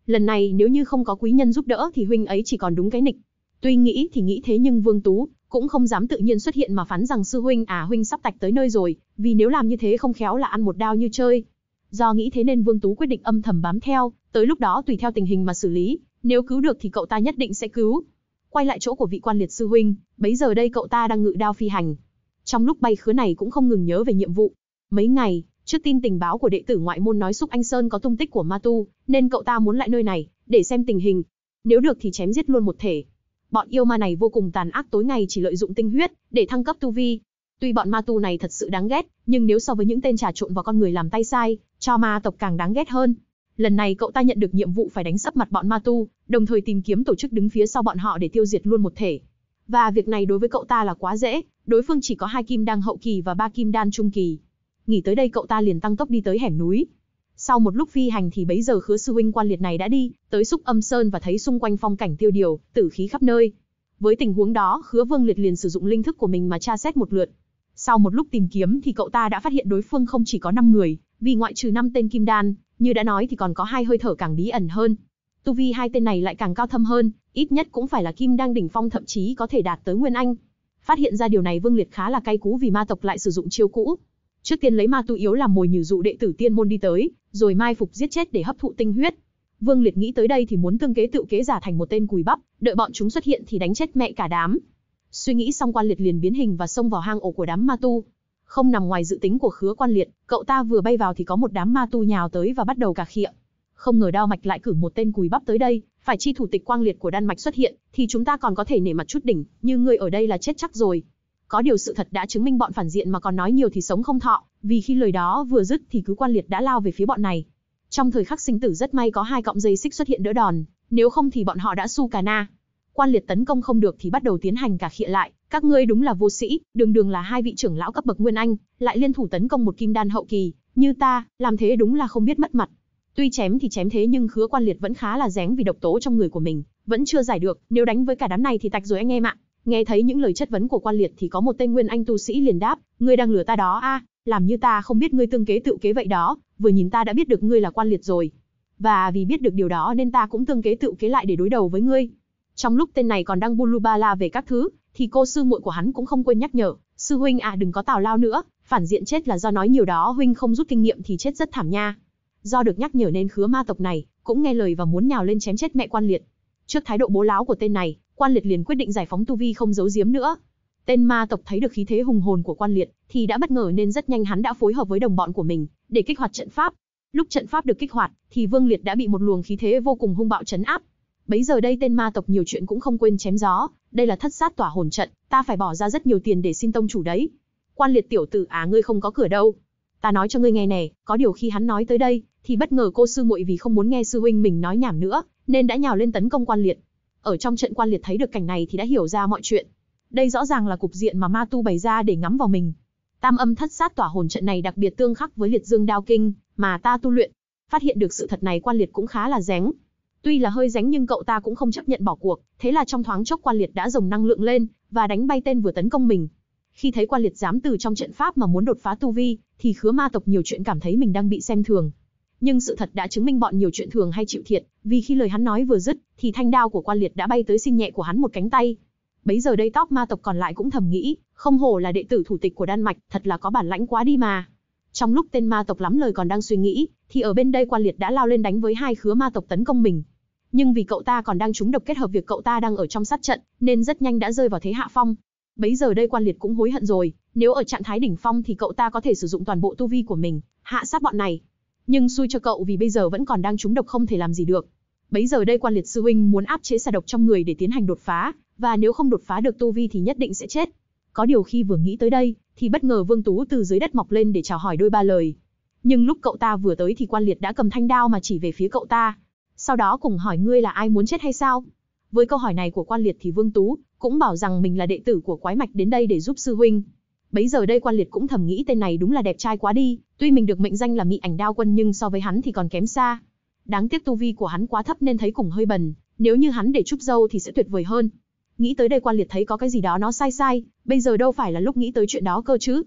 Lần này nếu như không có quý nhân giúp đỡ thì huynh ấy chỉ còn đúng cái nịch. Tuy nghĩ thì nghĩ thế nhưng Vương Tú cũng không dám tự nhiên xuất hiện mà phán rằng sư huynh à huynh sắp tạch tới nơi rồi, vì nếu làm như thế không khéo là ăn một đao như chơi. Do nghĩ thế nên Vương Tú quyết định âm thầm bám theo, tới lúc đó tùy theo tình hình mà xử lý, nếu cứu được thì cậu ta nhất định sẽ cứu. Quay lại chỗ của vị quan liệt sư huynh, bấy giờ đây cậu ta đang ngự đao phi hành. Trong lúc bay khứa này cũng không ngừng nhớ về nhiệm vụ. Mấy ngày, trước tin tình báo của đệ tử ngoại môn nói xúc Anh Sơn có tung tích của Ma Tu, nên cậu ta muốn lại nơi này, để xem tình hình. Nếu được thì chém giết luôn một thể, Bọn yêu ma này vô cùng tàn ác tối ngày chỉ lợi dụng tinh huyết để thăng cấp tu vi. Tuy bọn ma tu này thật sự đáng ghét, nhưng nếu so với những tên trà trộn vào con người làm tay sai, cho ma tộc càng đáng ghét hơn. Lần này cậu ta nhận được nhiệm vụ phải đánh sấp mặt bọn ma tu, đồng thời tìm kiếm tổ chức đứng phía sau bọn họ để tiêu diệt luôn một thể. Và việc này đối với cậu ta là quá dễ, đối phương chỉ có hai kim đan hậu kỳ và ba kim đan trung kỳ. Nghỉ tới đây cậu ta liền tăng tốc đi tới hẻm núi, sau một lúc phi hành thì bấy giờ khứa sư huynh quan liệt này đã đi, tới xúc âm sơn và thấy xung quanh phong cảnh tiêu điều, tử khí khắp nơi. Với tình huống đó, khứa vương liệt liền sử dụng linh thức của mình mà tra xét một lượt. Sau một lúc tìm kiếm thì cậu ta đã phát hiện đối phương không chỉ có 5 người, vì ngoại trừ 5 tên kim đan, như đã nói thì còn có hai hơi thở càng bí ẩn hơn. Tu vi hai tên này lại càng cao thâm hơn, ít nhất cũng phải là kim đang đỉnh phong thậm chí có thể đạt tới nguyên anh. Phát hiện ra điều này Vương Liệt khá là cay cú vì ma tộc lại sử dụng chiêu cũ, Trước tiên lấy ma tu yếu làm mồi nhử dụ đệ tử tiên môn đi tới, rồi mai phục giết chết để hấp thụ tinh huyết. Vương Liệt nghĩ tới đây thì muốn tương kế tự kế giả thành một tên cùi bắp, đợi bọn chúng xuất hiện thì đánh chết mẹ cả đám. Suy nghĩ xong Quan Liệt liền biến hình và xông vào hang ổ của đám ma tu. Không nằm ngoài dự tính của Khứa Quan Liệt, cậu ta vừa bay vào thì có một đám ma tu nhào tới và bắt đầu cà khịa. Không ngờ Đao Mạch lại cử một tên cùi bắp tới đây, phải chi thủ tịch Quang Liệt của Đan Mạch xuất hiện, thì chúng ta còn có thể nể mặt chút đỉnh, nhưng ngươi ở đây là chết chắc rồi. Có điều sự thật đã chứng minh bọn phản diện mà còn nói nhiều thì sống không thọ, vì khi lời đó vừa dứt thì cứ quan liệt đã lao về phía bọn này. Trong thời khắc sinh tử rất may có hai cọng dây xích xuất hiện đỡ đòn, nếu không thì bọn họ đã su cà na. Quan liệt tấn công không được thì bắt đầu tiến hành cả khịa lại, các ngươi đúng là vô sĩ, đường đường là hai vị trưởng lão cấp bậc nguyên anh, lại liên thủ tấn công một kim đan hậu kỳ, như ta, làm thế đúng là không biết mất mặt. Tuy chém thì chém thế nhưng khứa quan liệt vẫn khá là rén vì độc tố trong người của mình, vẫn chưa giải được, nếu đánh với cả đám này thì tạch rồi anh em ạ. Nghe thấy những lời chất vấn của quan liệt thì có một tên nguyên anh tu sĩ liền đáp, ngươi đang lừa ta đó a, làm như ta không biết ngươi tương kế tự kế vậy đó, vừa nhìn ta đã biết được ngươi là quan liệt rồi. Và vì biết được điều đó nên ta cũng tương kế tự kế lại để đối đầu với ngươi. Trong lúc tên này còn đang bulubala về các thứ, thì cô sư muội của hắn cũng không quên nhắc nhở, sư huynh à đừng có tào lao nữa, phản diện chết là do nói nhiều đó huynh không rút kinh nghiệm thì chết rất thảm nha. Do được nhắc nhở nên khứa ma tộc này, cũng nghe lời và muốn nhào lên chém chết mẹ quan liệt. Trước thái độ bố láo của tên này, quan liệt liền quyết định giải phóng tu vi không giấu giếm nữa. Tên ma tộc thấy được khí thế hùng hồn của quan liệt, thì đã bất ngờ nên rất nhanh hắn đã phối hợp với đồng bọn của mình để kích hoạt trận pháp. Lúc trận pháp được kích hoạt, thì Vương Liệt đã bị một luồng khí thế vô cùng hung bạo chấn áp. Bấy giờ đây tên ma tộc nhiều chuyện cũng không quên chém gió, đây là thất sát tỏa hồn trận, ta phải bỏ ra rất nhiều tiền để xin tông chủ đấy. Quan Liệt tiểu tử à ngươi không có cửa đâu. Ta nói cho ngươi nghe nè, có điều khi hắn nói tới đây, thì bất ngờ cô sư muội vì không muốn nghe sư huynh mình nói nhảm nữa, nên đã nhào lên tấn công Quan Liệt. Ở trong trận quan liệt thấy được cảnh này thì đã hiểu ra mọi chuyện. Đây rõ ràng là cục diện mà ma tu bày ra để ngắm vào mình. Tam âm thất sát tỏa hồn trận này đặc biệt tương khắc với liệt dương đao kinh mà ta tu luyện. Phát hiện được sự thật này quan liệt cũng khá là rén. Tuy là hơi rén nhưng cậu ta cũng không chấp nhận bỏ cuộc, thế là trong thoáng chốc quan liệt đã dồn năng lượng lên và đánh bay tên vừa tấn công mình. Khi thấy quan liệt dám từ trong trận pháp mà muốn đột phá tu vi, thì khứa ma tộc nhiều chuyện cảm thấy mình đang bị xem thường, nhưng sự thật đã chứng minh bọn nhiều chuyện thường hay chịu thiệt, vì khi lời hắn nói vừa dứt, thì thanh đao của quan liệt đã bay tới xin nhẹ của hắn một cánh tay. Bấy giờ đây tóc ma tộc còn lại cũng thầm nghĩ, không hổ là đệ tử thủ tịch của Đan Mạch, thật là có bản lãnh quá đi mà. Trong lúc tên ma tộc lắm lời còn đang suy nghĩ, thì ở bên đây quan liệt đã lao lên đánh với hai khứa ma tộc tấn công mình. Nhưng vì cậu ta còn đang trúng độc kết hợp việc cậu ta đang ở trong sát trận, nên rất nhanh đã rơi vào thế hạ phong. Bấy giờ đây quan liệt cũng hối hận rồi, nếu ở trạng thái đỉnh phong thì cậu ta có thể sử dụng toàn bộ tu vi của mình, hạ sát bọn này. Nhưng xui cho cậu vì bây giờ vẫn còn đang trúng độc không thể làm gì được. Bấy giờ đây quan liệt sư huynh muốn áp chế xà độc trong người để tiến hành đột phá, và nếu không đột phá được tu vi thì nhất định sẽ chết. Có điều khi vừa nghĩ tới đây, thì bất ngờ Vương Tú từ dưới đất mọc lên để chào hỏi đôi ba lời. Nhưng lúc cậu ta vừa tới thì quan liệt đã cầm thanh đao mà chỉ về phía cậu ta. Sau đó cùng hỏi ngươi là ai muốn chết hay sao? Với câu hỏi này của quan liệt thì Vương Tú cũng bảo rằng mình là đệ tử của quái mạch đến đây để giúp sư huynh. Bấy giờ đây quan liệt cũng thầm nghĩ tên này đúng là đẹp trai quá đi, tuy mình được mệnh danh là mỹ ảnh đao quân nhưng so với hắn thì còn kém xa. Đáng tiếc tu vi của hắn quá thấp nên thấy cùng hơi bần, nếu như hắn để trúc dâu thì sẽ tuyệt vời hơn. Nghĩ tới đây quan liệt thấy có cái gì đó nó sai sai, bây giờ đâu phải là lúc nghĩ tới chuyện đó cơ chứ.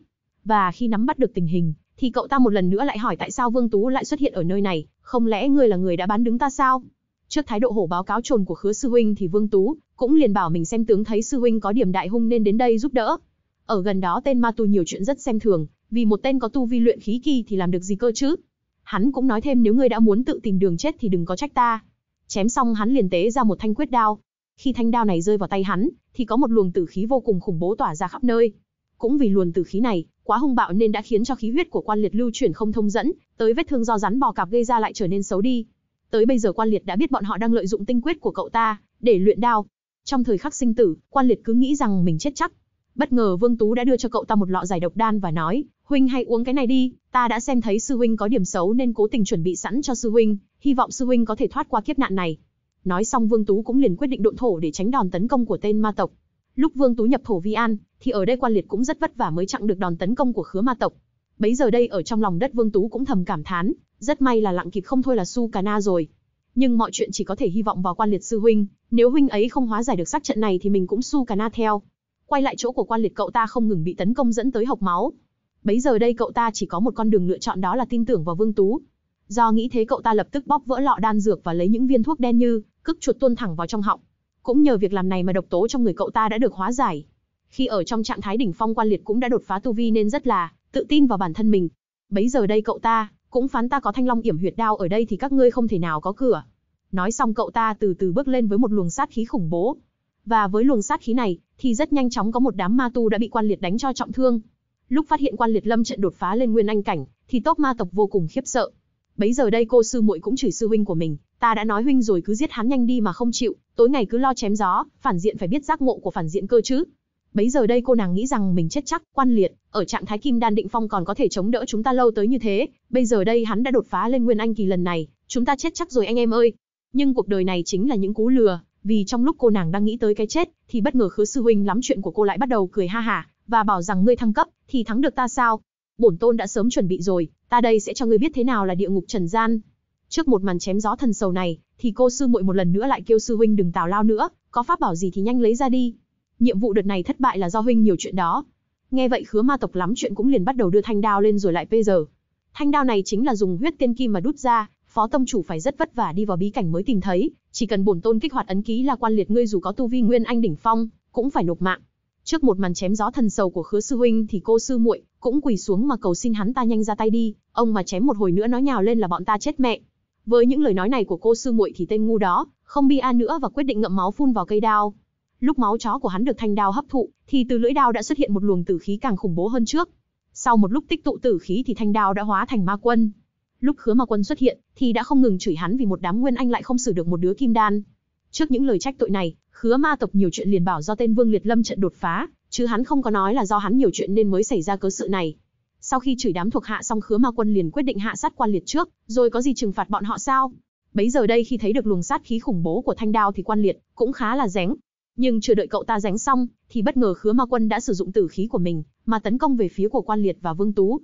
Và khi nắm bắt được tình hình, thì cậu ta một lần nữa lại hỏi tại sao Vương Tú lại xuất hiện ở nơi này, không lẽ ngươi là người đã bán đứng ta sao? Trước thái độ hổ báo cáo trồn của khứa sư huynh thì Vương Tú cũng liền bảo mình xem tướng thấy sư huynh có điểm đại hung nên đến đây giúp đỡ. Ở gần đó tên ma tu nhiều chuyện rất xem thường, vì một tên có tu vi luyện khí kỳ thì làm được gì cơ chứ? Hắn cũng nói thêm nếu ngươi đã muốn tự tìm đường chết thì đừng có trách ta. Chém xong hắn liền tế ra một thanh quyết đao. Khi thanh đao này rơi vào tay hắn, thì có một luồng tử khí vô cùng khủng bố tỏa ra khắp nơi. Cũng vì luồng tử khí này quá hung bạo nên đã khiến cho khí huyết của quan liệt lưu chuyển không thông dẫn, tới vết thương do rắn bò cạp gây ra lại trở nên xấu đi. Tới bây giờ quan liệt đã biết bọn họ đang lợi dụng tinh quyết của cậu ta để luyện đao. Trong thời khắc sinh tử, quan liệt cứ nghĩ rằng mình chết chắc, Bất ngờ Vương Tú đã đưa cho cậu ta một lọ giải độc đan và nói, huynh hay uống cái này đi, ta đã xem thấy sư huynh có điểm xấu nên cố tình chuẩn bị sẵn cho sư huynh, hy vọng sư huynh có thể thoát qua kiếp nạn này. Nói xong Vương Tú cũng liền quyết định độn thổ để tránh đòn tấn công của tên ma tộc. Lúc Vương Tú nhập thổ Vi An, thì ở đây quan liệt cũng rất vất vả mới chặn được đòn tấn công của khứa ma tộc. Bấy giờ đây ở trong lòng đất Vương Tú cũng thầm cảm thán, rất may là lặng kịp không thôi là Su Cà Na rồi. Nhưng mọi chuyện chỉ có thể hy vọng vào quan liệt sư huynh, nếu huynh ấy không hóa giải được sát trận này thì mình cũng Su Cà Na theo quay lại chỗ của quan liệt cậu ta không ngừng bị tấn công dẫn tới hộc máu. Bấy giờ đây cậu ta chỉ có một con đường lựa chọn đó là tin tưởng vào Vương Tú. Do nghĩ thế cậu ta lập tức bóc vỡ lọ đan dược và lấy những viên thuốc đen như cức chuột tuôn thẳng vào trong họng. Cũng nhờ việc làm này mà độc tố trong người cậu ta đã được hóa giải. Khi ở trong trạng thái đỉnh phong quan liệt cũng đã đột phá tu vi nên rất là tự tin vào bản thân mình. Bấy giờ đây cậu ta cũng phán ta có thanh long yểm huyệt đao ở đây thì các ngươi không thể nào có cửa. Nói xong cậu ta từ từ bước lên với một luồng sát khí khủng bố, và với luồng sát khí này, thì rất nhanh chóng có một đám ma tu đã bị quan liệt đánh cho trọng thương. Lúc phát hiện quan liệt lâm trận đột phá lên nguyên anh cảnh, thì tốc ma tộc vô cùng khiếp sợ. Bấy giờ đây cô sư muội cũng chửi sư huynh của mình, ta đã nói huynh rồi cứ giết hắn nhanh đi mà không chịu, tối ngày cứ lo chém gió, phản diện phải biết giác ngộ của phản diện cơ chứ. Bấy giờ đây cô nàng nghĩ rằng mình chết chắc, quan liệt, ở trạng thái kim đan định phong còn có thể chống đỡ chúng ta lâu tới như thế, bây giờ đây hắn đã đột phá lên nguyên anh kỳ lần này, chúng ta chết chắc rồi anh em ơi. Nhưng cuộc đời này chính là những cú lừa, vì trong lúc cô nàng đang nghĩ tới cái chết, thì bất ngờ khứa sư huynh lắm chuyện của cô lại bắt đầu cười ha hả, và bảo rằng ngươi thăng cấp, thì thắng được ta sao? Bổn tôn đã sớm chuẩn bị rồi, ta đây sẽ cho ngươi biết thế nào là địa ngục trần gian. Trước một màn chém gió thần sầu này, thì cô sư muội một lần nữa lại kêu sư huynh đừng tào lao nữa, có pháp bảo gì thì nhanh lấy ra đi. Nhiệm vụ đợt này thất bại là do huynh nhiều chuyện đó. Nghe vậy khứa ma tộc lắm chuyện cũng liền bắt đầu đưa thanh đao lên rồi lại bây giờ. Thanh đao này chính là dùng huyết tiên kim mà đút ra, phó tông chủ phải rất vất vả đi vào bí cảnh mới tìm thấy, chỉ cần bổn tôn kích hoạt ấn ký là quan liệt ngươi dù có tu vi nguyên anh đỉnh phong, cũng phải nộp mạng. Trước một màn chém gió thần sầu của Khứa sư huynh thì cô sư muội cũng quỳ xuống mà cầu xin hắn ta nhanh ra tay đi, ông mà chém một hồi nữa nói nhào lên là bọn ta chết mẹ. Với những lời nói này của cô sư muội thì tên ngu đó không bi an nữa và quyết định ngậm máu phun vào cây đao. Lúc máu chó của hắn được thanh đao hấp thụ, thì từ lưỡi đao đã xuất hiện một luồng tử khí càng khủng bố hơn trước. Sau một lúc tích tụ tử khí thì thanh đao đã hóa thành ma quân, lúc Khứa Ma Quân xuất hiện, thì đã không ngừng chửi hắn vì một đám nguyên anh lại không xử được một đứa kim đan. Trước những lời trách tội này, Khứa Ma tộc nhiều chuyện liền bảo do tên Vương Liệt Lâm trận đột phá, chứ hắn không có nói là do hắn nhiều chuyện nên mới xảy ra cớ sự này. Sau khi chửi đám thuộc hạ xong Khứa Ma Quân liền quyết định hạ sát quan liệt trước, rồi có gì trừng phạt bọn họ sao? Bấy giờ đây khi thấy được luồng sát khí khủng bố của thanh đao thì quan liệt cũng khá là rén. Nhưng chưa đợi cậu ta rén xong, thì bất ngờ Khứa Ma Quân đã sử dụng tử khí của mình mà tấn công về phía của quan liệt và Vương Tú.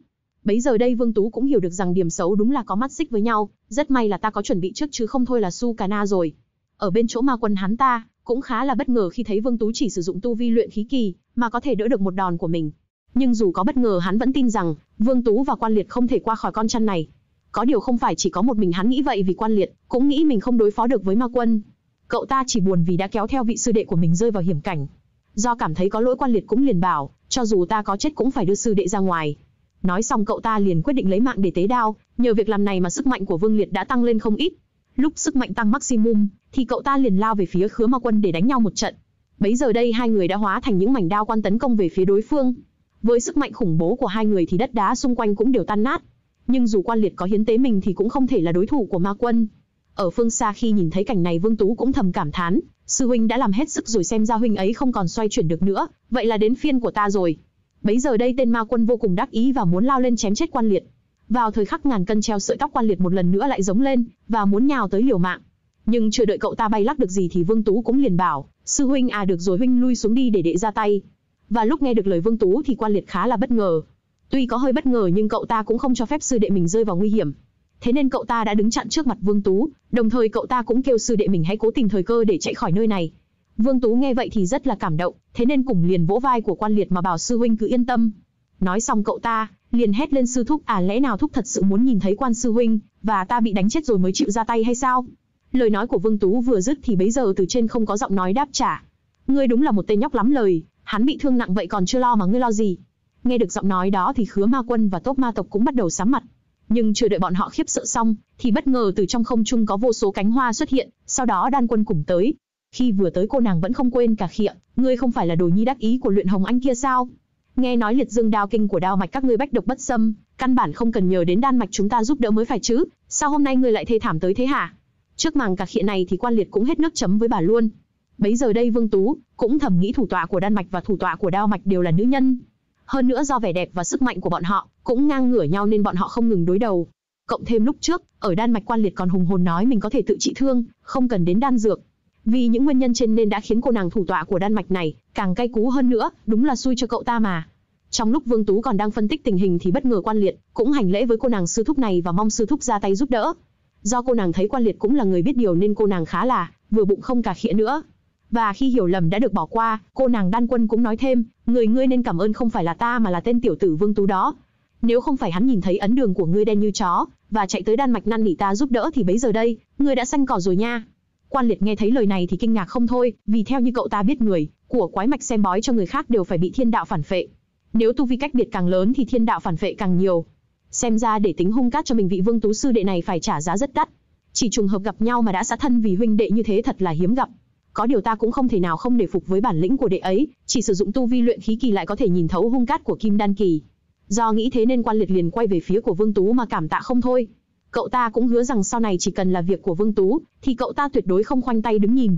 Bấy giờ đây Vương Tú cũng hiểu được rằng điểm xấu đúng là có mắt xích với nhau, rất may là ta có chuẩn bị trước chứ không thôi là su cả na rồi. Ở bên chỗ ma quân hắn ta, cũng khá là bất ngờ khi thấy Vương Tú chỉ sử dụng tu vi luyện khí kỳ, mà có thể đỡ được một đòn của mình. Nhưng dù có bất ngờ hắn vẫn tin rằng, Vương Tú và Quan Liệt không thể qua khỏi con chăn này. Có điều không phải chỉ có một mình hắn nghĩ vậy vì Quan Liệt cũng nghĩ mình không đối phó được với ma quân. Cậu ta chỉ buồn vì đã kéo theo vị sư đệ của mình rơi vào hiểm cảnh. Do cảm thấy có lỗi Quan Liệt cũng liền bảo, cho dù ta có chết cũng phải đưa sư đệ ra ngoài. Nói xong cậu ta liền quyết định lấy mạng để tế đao, nhờ việc làm này mà sức mạnh của Vương Liệt đã tăng lên không ít. Lúc sức mạnh tăng maximum, thì cậu ta liền lao về phía Khứa Ma Quân để đánh nhau một trận. Bấy giờ đây hai người đã hóa thành những mảnh đao quan tấn công về phía đối phương. Với sức mạnh khủng bố của hai người thì đất đá xung quanh cũng đều tan nát. Nhưng dù Quan Liệt có hiến tế mình thì cũng không thể là đối thủ của Ma Quân. Ở phương xa khi nhìn thấy cảnh này Vương Tú cũng thầm cảm thán, sư huynh đã làm hết sức rồi xem ra huynh ấy không còn xoay chuyển được nữa, vậy là đến phiên của ta rồi. Bấy giờ đây tên ma quân vô cùng đắc ý và muốn lao lên chém chết quan liệt. Vào thời khắc ngàn cân treo sợi tóc quan liệt một lần nữa lại giống lên và muốn nhào tới liều mạng. Nhưng chờ đợi cậu ta bay lắc được gì thì Vương Tú cũng liền bảo, sư huynh à được rồi huynh lui xuống đi để đệ ra tay. Và lúc nghe được lời Vương Tú thì quan liệt khá là bất ngờ. Tuy có hơi bất ngờ nhưng cậu ta cũng không cho phép sư đệ mình rơi vào nguy hiểm. Thế nên cậu ta đã đứng chặn trước mặt Vương Tú, đồng thời cậu ta cũng kêu sư đệ mình hãy cố tình thời cơ để chạy khỏi nơi này. Vương Tú nghe vậy thì rất là cảm động, thế nên cùng liền vỗ vai của quan liệt mà bảo sư huynh cứ yên tâm. Nói xong cậu ta, liền hét lên sư thúc à lẽ nào thúc thật sự muốn nhìn thấy quan sư huynh, và ta bị đánh chết rồi mới chịu ra tay hay sao? Lời nói của Vương Tú vừa dứt thì bấy giờ từ trên không có giọng nói đáp trả. Ngươi đúng là một tên nhóc lắm lời, hắn bị thương nặng vậy còn chưa lo mà ngươi lo gì. Nghe được giọng nói đó thì khứa ma quân và tốt ma tộc cũng bắt đầu sám mặt. Nhưng chờ đợi bọn họ khiếp sợ xong, thì bất ngờ từ trong không trung có vô số cánh hoa xuất hiện, sau đó đan quân cùng tới, khi vừa tới cô nàng vẫn không quên cả khịa, ngươi không phải là đồ nhi đắc ý của luyện hồng anh kia sao? Nghe nói liệt dương đao kinh của đao mạch các ngươi bách độc bất xâm, căn bản không cần nhờ đến đan mạch chúng ta giúp đỡ mới phải chứ, sao hôm nay ngươi lại thê thảm tới thế hả? Trước màng cả khịa này thì quan liệt cũng hết nước chấm với bà luôn. Bấy giờ đây Vương Tú cũng thầm nghĩ thủ tọa của đan mạch và thủ tọa của đao mạch đều là nữ nhân. Hơn nữa do vẻ đẹp và sức mạnh của bọn họ cũng ngang ngửa nhau nên bọn họ không ngừng đối đầu. Cộng thêm lúc trước, ở đan mạch quan liệt còn hùng hồn nói mình có thể tự trị thương, không cần đến đan dược, vì những nguyên nhân trên nên đã khiến cô nàng thủ tọa của Đan Mạch này càng cay cú hơn nữa, đúng là xui cho cậu ta mà. Trong lúc Vương Tú còn đang phân tích tình hình thì bất ngờ Quan Liệt cũng hành lễ với cô nàng sư thúc này và mong sư thúc ra tay giúp đỡ. Do cô nàng thấy Quan Liệt cũng là người biết điều nên cô nàng khá là vừa bụng không cả khịa nữa. Và khi hiểu lầm đã được bỏ qua, cô nàng Đan Quân cũng nói thêm, người ngươi nên cảm ơn không phải là ta mà là tên tiểu tử Vương Tú đó. Nếu không phải hắn nhìn thấy ấn đường của ngươi đen như chó, và chạy tới Đan Mạch năn nỉ ta giúp đỡ thì bấy giờ đây, ngươi đã xanh cỏ rồi nha. Quan liệt nghe thấy lời này thì kinh ngạc không thôi, vì theo như cậu ta biết người, của quái mạch xem bói cho người khác đều phải bị thiên đạo phản phệ. Nếu tu vi cách biệt càng lớn thì thiên đạo phản phệ càng nhiều. Xem ra để tính hung cát cho mình vị vương tú sư đệ này phải trả giá rất đắt. Chỉ trùng hợp gặp nhau mà đã xã thân vì huynh đệ như thế thật là hiếm gặp. Có điều ta cũng không thể nào không để phục với bản lĩnh của đệ ấy, chỉ sử dụng tu vi luyện khí kỳ lại có thể nhìn thấu hung cát của kim đan kỳ. Do nghĩ thế nên quan liệt liền quay về phía của vương tú mà cảm tạ không thôi. Cậu ta cũng hứa rằng sau này chỉ cần là việc của Vương Tú, thì cậu ta tuyệt đối không khoanh tay đứng nhìn.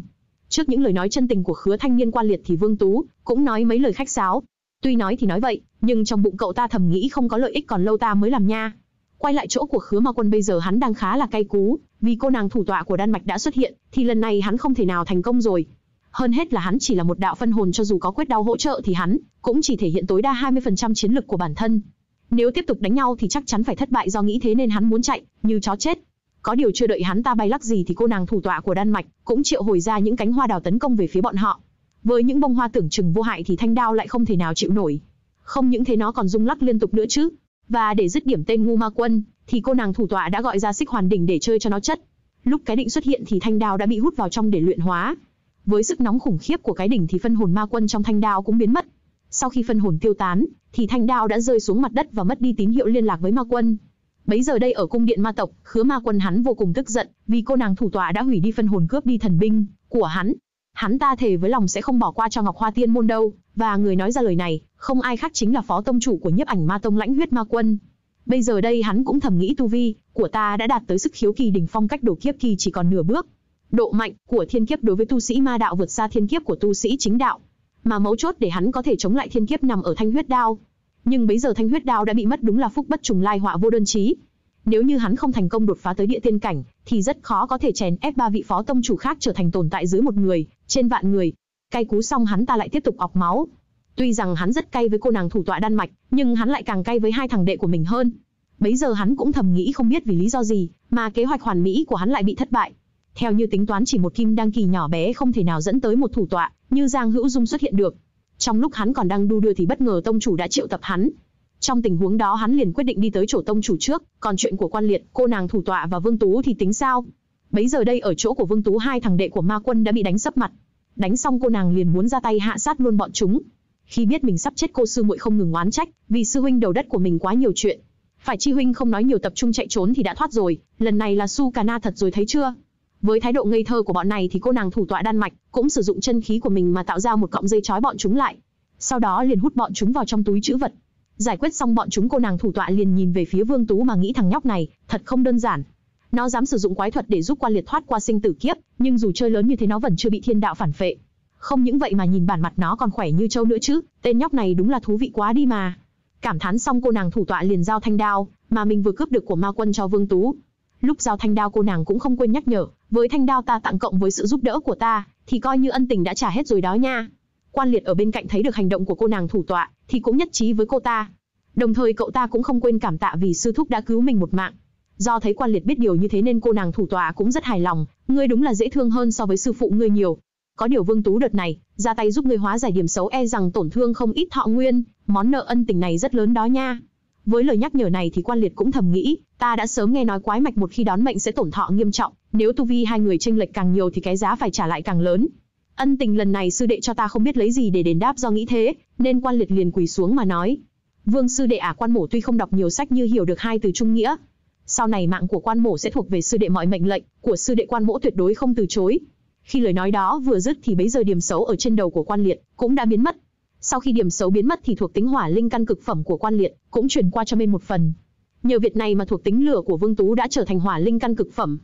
Trước những lời nói chân tình của Khứa Thanh niên quan liệt thì Vương Tú cũng nói mấy lời khách sáo. Tuy nói thì nói vậy, nhưng trong bụng cậu ta thầm nghĩ không có lợi ích còn lâu ta mới làm nha. Quay lại chỗ của Khứa Ma Quân bây giờ hắn đang khá là cay cú, vì cô nàng thủ tọa của Đan Mạch đã xuất hiện, thì lần này hắn không thể nào thành công rồi. Hơn hết là hắn chỉ là một đạo phân hồn cho dù có quyết đau hỗ trợ thì hắn cũng chỉ thể hiện tối đa 20% chiến lực của bản thân, nếu tiếp tục đánh nhau thì chắc chắn phải thất bại do nghĩ thế nên hắn muốn chạy, như chó chết. Có điều chưa đợi hắn ta bay lắc gì thì cô nàng thủ tọa của Đan Mạch cũng triệu hồi ra những cánh hoa đào tấn công về phía bọn họ. Với những bông hoa tưởng chừng vô hại thì thanh đao lại không thể nào chịu nổi. Không những thế nó còn rung lắc liên tục nữa chứ. Và để dứt điểm tên ngu ma quân, thì cô nàng thủ tọa đã gọi ra xích hoàn đỉnh để chơi cho nó chất. Lúc cái định xuất hiện thì thanh đao đã bị hút vào trong để luyện hóa. Với sức nóng khủng khiếp của cái đỉnh thì phân hồn ma quân trong thanh đao cũng biến mất, sau khi phân hồn tiêu tán, thì thanh đao đã rơi xuống mặt đất và mất đi tín hiệu liên lạc với ma quân. Bấy giờ đây ở cung điện ma tộc, khứa ma quân hắn vô cùng tức giận, vì cô nàng thủ tọa đã hủy đi phân hồn cướp đi thần binh của hắn. Hắn ta thề với lòng sẽ không bỏ qua cho Ngọc Hoa Tiên môn đâu, và người nói ra lời này, không ai khác chính là phó tông chủ của nhiếp ảnh ma tông lãnh huyết ma quân. Bây giờ đây hắn cũng thầm nghĩ tu vi của ta đã đạt tới sức khiếu kỳ đỉnh phong cách đổ kiếp kỳ chỉ còn nửa bước. Độ mạnh của thiên kiếp đối với tu sĩ ma đạo vượt xa thiên kiếp của tu sĩ chính đạo mà mấu chốt để hắn có thể chống lại thiên kiếp nằm ở thanh huyết đao. Nhưng bấy giờ thanh huyết đao đã bị mất đúng là phúc bất trùng lai họa vô đơn chí. Nếu như hắn không thành công đột phá tới địa tiên cảnh, thì rất khó có thể chèn ép ba vị phó tông chủ khác trở thành tồn tại dưới một người, trên vạn người. Cay cú xong hắn ta lại tiếp tục ọc máu. Tuy rằng hắn rất cay với cô nàng thủ tọa Đan Mạch, nhưng hắn lại càng cay với hai thằng đệ của mình hơn. Bấy giờ hắn cũng thầm nghĩ không biết vì lý do gì, mà kế hoạch hoàn mỹ của hắn lại bị thất bại. Theo như tính toán chỉ một kim đăng kỳ nhỏ bé không thể nào dẫn tới một thủ tọa, như Giang Hữu Dung xuất hiện được. Trong lúc hắn còn đang đu đưa thì bất ngờ tông chủ đã triệu tập hắn. Trong tình huống đó hắn liền quyết định đi tới chỗ tông chủ trước, còn chuyện của quan liệt, cô nàng thủ tọa và Vương Tú thì tính sao? Bấy giờ đây ở chỗ của Vương Tú hai thằng đệ của Ma Quân đã bị đánh sấp mặt. Đánh xong cô nàng liền muốn ra tay hạ sát luôn bọn chúng. Khi biết mình sắp chết cô sư muội không ngừng oán trách, vì sư huynh đầu đất của mình quá nhiều chuyện. Phải chi huynh không nói nhiều tập trung chạy trốn thì đã thoát rồi, lần này là Su Cana thật rồi thấy chưa? Với thái độ ngây thơ của bọn này thì cô nàng thủ tọa đan mạch cũng sử dụng chân khí của mình mà tạo ra một cọng dây trói bọn chúng lại. Sau đó liền hút bọn chúng vào trong túi chữ vật. Giải quyết xong bọn chúng cô nàng thủ tọa liền nhìn về phía Vương Tú mà nghĩ thằng nhóc này thật không đơn giản. Nó dám sử dụng quái thuật để giúp quan liệt thoát qua sinh tử kiếp, nhưng dù chơi lớn như thế nó vẫn chưa bị thiên đạo phản phệ. Không những vậy mà nhìn bản mặt nó còn khỏe như trâu nữa chứ, tên nhóc này đúng là thú vị quá đi mà. Cảm thán xong cô nàng thủ tọa liền giao thanh đao mà mình vừa cướp được của Ma Quân cho Vương Tú, Lúc giao thanh đao cô nàng cũng không quên nhắc nhở, với thanh đao ta tặng cộng với sự giúp đỡ của ta, thì coi như ân tình đã trả hết rồi đó nha. Quan liệt ở bên cạnh thấy được hành động của cô nàng thủ tọa, thì cũng nhất trí với cô ta. Đồng thời cậu ta cũng không quên cảm tạ vì sư thúc đã cứu mình một mạng. Do thấy quan liệt biết điều như thế nên cô nàng thủ tọa cũng rất hài lòng, ngươi đúng là dễ thương hơn so với sư phụ ngươi nhiều. Có điều Vương Tú đợt này, ra tay giúp ngươi hóa giải điểm xấu e rằng tổn thương không ít thọ nguyên, món nợ ân tình này rất lớn đó nha. Với lời nhắc nhở này thì quan liệt cũng thầm nghĩ, ta đã sớm nghe nói quái mạch một khi đón mệnh sẽ tổn thọ nghiêm trọng, nếu tu vi hai người tranh lệch càng nhiều thì cái giá phải trả lại càng lớn. Ân tình lần này sư đệ cho ta không biết lấy gì để đền đáp do nghĩ thế, nên quan liệt liền quỳ xuống mà nói. Vương sư đệ ả à, quan mổ tuy không đọc nhiều sách như hiểu được hai từ trung nghĩa. Sau này mạng của quan mổ sẽ thuộc về sư đệ mọi mệnh lệnh, của sư đệ quan mỗ tuyệt đối không từ chối. Khi lời nói đó vừa dứt thì bấy giờ điểm xấu ở trên đầu của quan liệt cũng đã biến mất, sau khi điểm xấu biến mất thì thuộc tính hỏa linh căn cực phẩm của quan liệt cũng chuyển qua cho bên một phần. Nhờ việc này mà thuộc tính lửa của Vương Tú đã trở thành hỏa linh căn cực phẩm.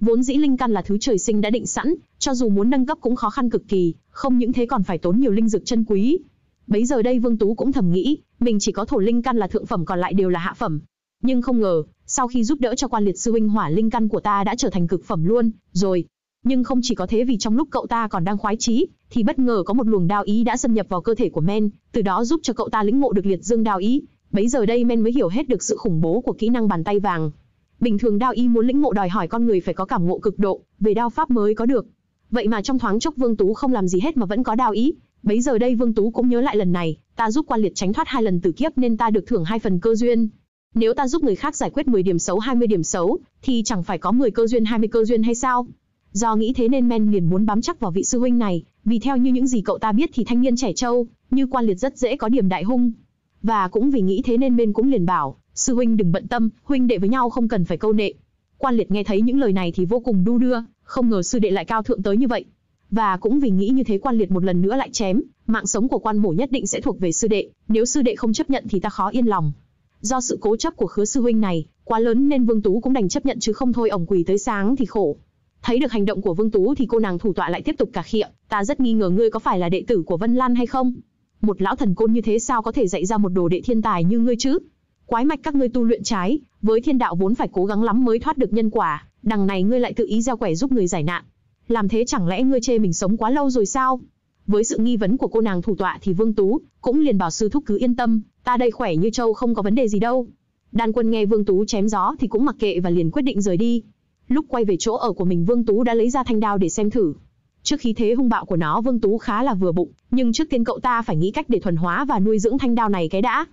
Vốn dĩ linh căn là thứ trời sinh đã định sẵn, cho dù muốn nâng cấp cũng khó khăn cực kỳ, không những thế còn phải tốn nhiều linh dược chân quý. Bấy giờ đây Vương Tú cũng thầm nghĩ, mình chỉ có thổ linh căn là thượng phẩm còn lại đều là hạ phẩm. Nhưng không ngờ, sau khi giúp đỡ cho quan liệt sư huynh hỏa linh căn của ta đã trở thành cực phẩm luôn, rồi, nhưng không chỉ có thế vì trong lúc cậu ta còn đang khoái chí, thì bất ngờ có một luồng đao ý đã xâm nhập vào cơ thể của Men, từ đó giúp cho cậu ta lĩnh ngộ được liệt dương đao ý. Bấy giờ đây Men mới hiểu hết được sự khủng bố của kỹ năng bàn tay vàng. Bình thường đao ý muốn lĩnh ngộ đòi hỏi con người phải có cảm ngộ cực độ, về đao pháp mới có được. Vậy mà trong thoáng chốc Vương Tú không làm gì hết mà vẫn có đao ý. Bấy giờ đây Vương Tú cũng nhớ lại lần này, ta giúp quan liệt tránh thoát hai lần tử kiếp nên ta được thưởng hai phần cơ duyên. Nếu ta giúp người khác giải quyết 10 điểm xấu 20 điểm xấu, thì chẳng phải có 10 cơ duyên 20 cơ duyên hay sao? Do nghĩ thế nên Men liền muốn bám chắc vào vị sư huynh này, vì theo như những gì cậu ta biết thì thanh niên trẻ trâu, như quan liệt rất dễ có điểm đại hung. Và cũng vì nghĩ thế nên Men cũng liền bảo, sư huynh đừng bận tâm, huynh đệ với nhau không cần phải câu nệ. Quan liệt nghe thấy những lời này thì vô cùng đu đưa, không ngờ sư đệ lại cao thượng tới như vậy. Và cũng vì nghĩ như thế quan liệt một lần nữa lại chém, mạng sống của quan mổ nhất định sẽ thuộc về sư đệ, nếu sư đệ không chấp nhận thì ta khó yên lòng. Do sự cố chấp của khứa sư huynh này, quá lớn nên Vương Tú cũng đành chấp nhận chứ không thôi ổng quỳ tới sáng thì khổ. Thấy được hành động của Vương Tú thì cô nàng thủ tọa lại tiếp tục cà khịa, ta rất nghi ngờ ngươi có phải là đệ tử của Vân Lan hay không? Một lão thần côn như thế sao có thể dạy ra một đồ đệ thiên tài như ngươi chứ? Quái mạch các ngươi tu luyện trái, với thiên đạo vốn phải cố gắng lắm mới thoát được nhân quả, đằng này ngươi lại tự ý gieo quẻ giúp người giải nạn. Làm thế chẳng lẽ ngươi chê mình sống quá lâu rồi sao? Với sự nghi vấn của cô nàng thủ tọa thì Vương Tú cũng liền bảo sư thúc cứ yên tâm, ta đây khỏe như trâu không có vấn đề gì đâu. Đan Quân nghe Vương Tú chém gió thì cũng mặc kệ và liền quyết định rời đi. Lúc quay về chỗ ở của mình Vương Tú đã lấy ra thanh đao để xem thử. Trước khi thế hung bạo của nó Vương Tú khá là vừa bụng, nhưng trước tiên cậu ta phải nghĩ cách để thuần hóa và nuôi dưỡng thanh đao này cái đã.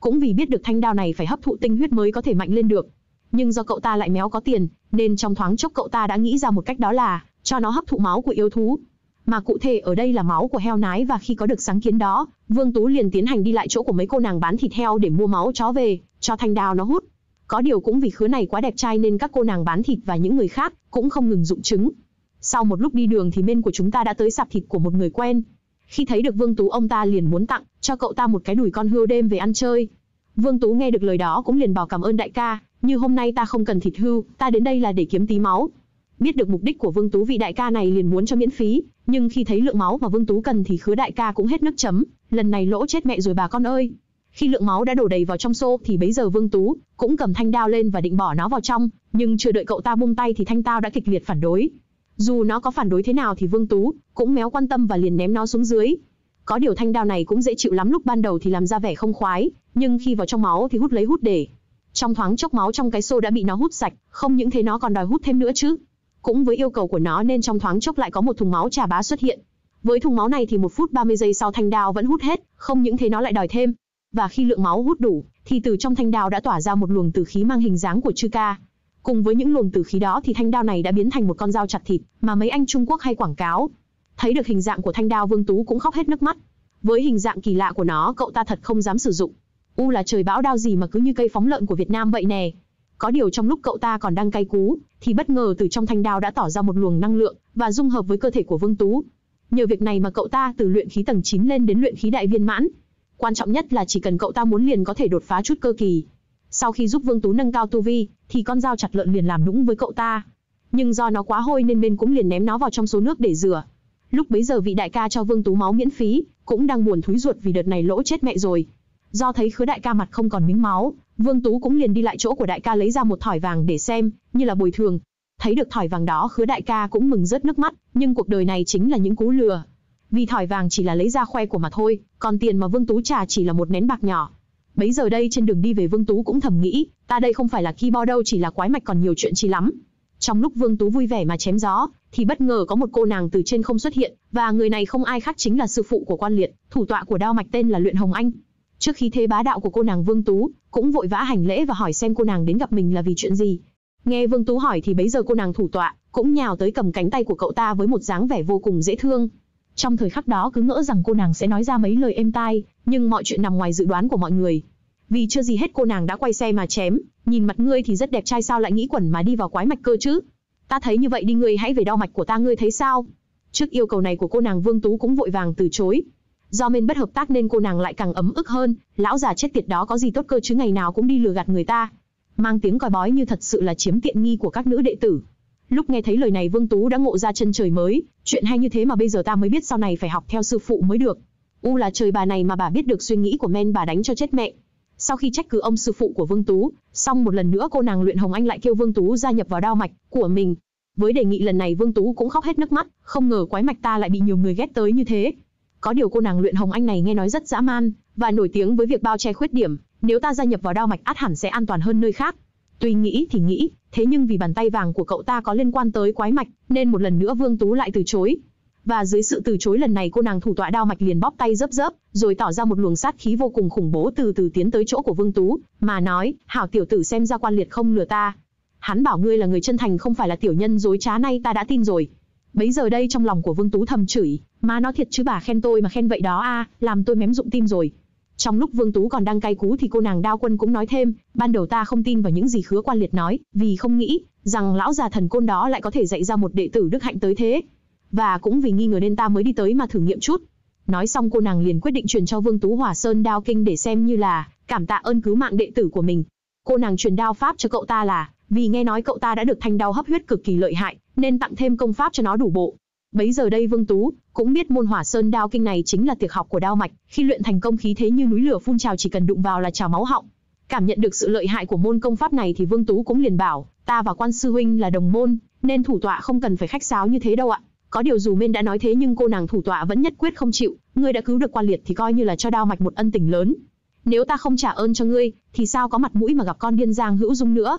Cũng vì biết được thanh đao này phải hấp thụ tinh huyết mới có thể mạnh lên được. Nhưng do cậu ta lại méo có tiền, nên trong thoáng chốc cậu ta đã nghĩ ra một cách đó là cho nó hấp thụ máu của yêu thú. Mà cụ thể ở đây là máu của heo nái và khi có được sáng kiến đó, Vương Tú liền tiến hành đi lại chỗ của mấy cô nàng bán thịt heo để mua máu chó về, cho thanh đao nó hút. Có điều cũng vì khứa này quá đẹp trai nên các cô nàng bán thịt và những người khác cũng không ngừng dụng chứng. Sau một lúc đi đường thì bên của chúng ta đã tới sạp thịt của một người quen. Khi thấy được Vương Tú ông ta liền muốn tặng cho cậu ta một cái đùi con hươu đêm về ăn chơi. Vương Tú nghe được lời đó cũng liền bảo cảm ơn đại ca, như hôm nay ta không cần thịt hưu, ta đến đây là để kiếm tí máu. Biết được mục đích của Vương Tú vị đại ca này liền muốn cho miễn phí, nhưng khi thấy lượng máu mà Vương Tú cần thì khứa đại ca cũng hết nước chấm, lần này lỗ chết mẹ rồi bà con ơi. Khi lượng máu đã đổ đầy vào trong xô thì bấy giờ Vương Tú cũng cầm thanh đao lên và định bỏ nó vào trong, nhưng chưa đợi cậu ta bung tay thì thanh đao đã kịch liệt phản đối. Dù nó có phản đối thế nào thì Vương Tú cũng méo quan tâm và liền ném nó xuống dưới. Có điều thanh đao này cũng dễ chịu lắm lúc ban đầu thì làm ra vẻ không khoái, nhưng khi vào trong máu thì hút lấy hút để. Trong thoáng chốc máu trong cái xô đã bị nó hút sạch, không những thế nó còn đòi hút thêm nữa chứ. Cũng với yêu cầu của nó nên trong thoáng chốc lại có một thùng máu trà bá xuất hiện. Với thùng máu này thì một phút 30 giây sau thanh đao vẫn hút hết, không những thế nó lại đòi thêm và khi lượng máu hút đủ, thì từ trong thanh đao đã tỏa ra một luồng tử khí mang hình dáng của chư ca. Cùng với những luồng tử khí đó thì thanh đao này đã biến thành một con dao chặt thịt mà mấy anh Trung Quốc hay quảng cáo. Thấy được hình dạng của thanh đao Vương Tú cũng khóc hết nước mắt. Với hình dạng kỳ lạ của nó, cậu ta thật không dám sử dụng. U là trời bão đao gì mà cứ như cây phóng lợn của Việt Nam vậy nè. Có điều trong lúc cậu ta còn đang cay cú, thì bất ngờ từ trong thanh đao đã tỏ ra một luồng năng lượng và dung hợp với cơ thể của Vương Tú. Nhờ việc này mà cậu ta từ luyện khí tầng 9 lên đến luyện khí đại viên mãn, Quan trọng nhất là chỉ cần cậu ta muốn liền có thể đột phá chút cơ kỳ. Sau khi giúp Vương Tú nâng cao tu vi, thì con dao chặt lợn liền làm đúng với cậu ta. Nhưng do nó quá hôi nên bên cũng liền ném nó vào trong số nước để rửa. Lúc bấy giờ vị đại ca cho Vương Tú máu miễn phí, cũng đang buồn thúi ruột vì đợt này lỗ chết mẹ rồi. Do thấy khứa đại ca mặt không còn miếng máu, Vương Tú cũng liền đi lại chỗ của đại ca lấy ra một thỏi vàng để xem, như là bồi thường. Thấy được thỏi vàng đó khứa đại ca cũng mừng rớt nước mắt, nhưng cuộc đời này chính là những cú lừa, vì thỏi vàng chỉ là lấy ra khoe của mà thôi, còn tiền mà Vương Tú trả chỉ là một nén bạc nhỏ. Bấy giờ đây trên đường đi về Vương Tú cũng thầm nghĩ, ta đây không phải là bo đâu chỉ là quái mạch còn nhiều chuyện chi lắm. Trong lúc Vương Tú vui vẻ mà chém gió, thì bất ngờ có một cô nàng từ trên không xuất hiện, và người này không ai khác chính là sư phụ của quan liệt, thủ tọa của đao mạch tên là Luyện Hồng Anh. Trước khi thế bá đạo của cô nàng Vương Tú, cũng vội vã hành lễ và hỏi xem cô nàng đến gặp mình là vì chuyện gì. Nghe Vương Tú hỏi thì bấy giờ cô nàng thủ tọa cũng nhào tới cầm cánh tay của cậu ta với một dáng vẻ vô cùng dễ thương. Trong thời khắc đó cứ ngỡ rằng cô nàng sẽ nói ra mấy lời êm tai, nhưng mọi chuyện nằm ngoài dự đoán của mọi người. Vì chưa gì hết cô nàng đã quay xe mà chém, nhìn mặt ngươi thì rất đẹp trai sao lại nghĩ quẩn mà đi vào quái mạch cơ chứ? Ta thấy như vậy đi ngươi hãy về đo mạch của ta ngươi thấy sao? Trước yêu cầu này của cô nàng Vương Tú cũng vội vàng từ chối. Do men bất hợp tác nên cô nàng lại càng ấm ức hơn, lão già chết tiệt đó có gì tốt cơ chứ ngày nào cũng đi lừa gạt người ta. Mang tiếng coi bói như thật sự là chiếm tiện nghi của các nữ đệ tử. Lúc nghe thấy lời này Vương Tú đã ngộ ra chân trời mới, chuyện hay như thế mà bây giờ ta mới biết sau này phải học theo sư phụ mới được. U là trời bà này mà bà biết được suy nghĩ của men bà đánh cho chết mẹ. Sau khi trách cứ ông sư phụ của Vương Tú, xong một lần nữa cô nàng luyện Hồng Anh lại kêu Vương Tú gia nhập vào đao mạch của mình. Với đề nghị lần này Vương Tú cũng khóc hết nước mắt, không ngờ quái mạch ta lại bị nhiều người ghét tới như thế. Có điều cô nàng luyện Hồng Anh này nghe nói rất dã man và nổi tiếng với việc bao che khuyết điểm, nếu ta gia nhập vào đao mạch át hẳn sẽ an toàn hơn nơi khác. Tuy nghĩ thì nghĩ, thế nhưng vì bàn tay vàng của cậu ta có liên quan tới quái mạch, nên một lần nữa Vương Tú lại từ chối. Và dưới sự từ chối lần này cô nàng thủ tọa đao mạch liền bóp tay rớp rớp, rồi tỏ ra một luồng sát khí vô cùng khủng bố từ từ tiến tới chỗ của Vương Tú, mà nói, hảo tiểu tử xem ra quan liệt không lừa ta. Hắn bảo ngươi là người chân thành không phải là tiểu nhân dối trá nay ta đã tin rồi. Bấy giờ đây trong lòng của Vương Tú thầm chửi, mà nó thiệt chứ bà khen tôi mà khen vậy đó a, à, làm tôi mém dụng tim rồi. Trong lúc Vương Tú còn đang cay cú thì cô nàng Đao Quân cũng nói thêm, ban đầu ta không tin vào những gì Khứa Quan Liệt nói, vì không nghĩ rằng lão già thần côn đó lại có thể dạy ra một đệ tử đức hạnh tới thế. Và cũng vì nghi ngờ nên ta mới đi tới mà thử nghiệm chút. Nói xong cô nàng liền quyết định truyền cho Vương Tú Hỏa Sơn Đao Kinh để xem như là cảm tạ ơn cứu mạng đệ tử của mình. Cô nàng truyền đao pháp cho cậu ta là vì nghe nói cậu ta đã được thanh đao hấp huyết cực kỳ lợi hại, nên tặng thêm công pháp cho nó đủ bộ. Bấy giờ đây Vương Tú cũng biết môn Hỏa Sơn Đao Kinh này chính là tiệc học của đao mạch, khi luyện thành công khí thế như núi lửa phun trào chỉ cần đụng vào là trào máu họng. Cảm nhận được sự lợi hại của môn công pháp này thì Vương Tú cũng liền bảo, ta và quan sư huynh là đồng môn, nên thủ tọa không cần phải khách sáo như thế đâu ạ. Có điều dù Mên đã nói thế nhưng cô nàng thủ tọa vẫn nhất quyết không chịu, ngươi đã cứu được quan liệt thì coi như là cho đao mạch một ân tình lớn. Nếu ta không trả ơn cho ngươi, thì sao có mặt mũi mà gặp con điên Giang Hữu Dung nữa.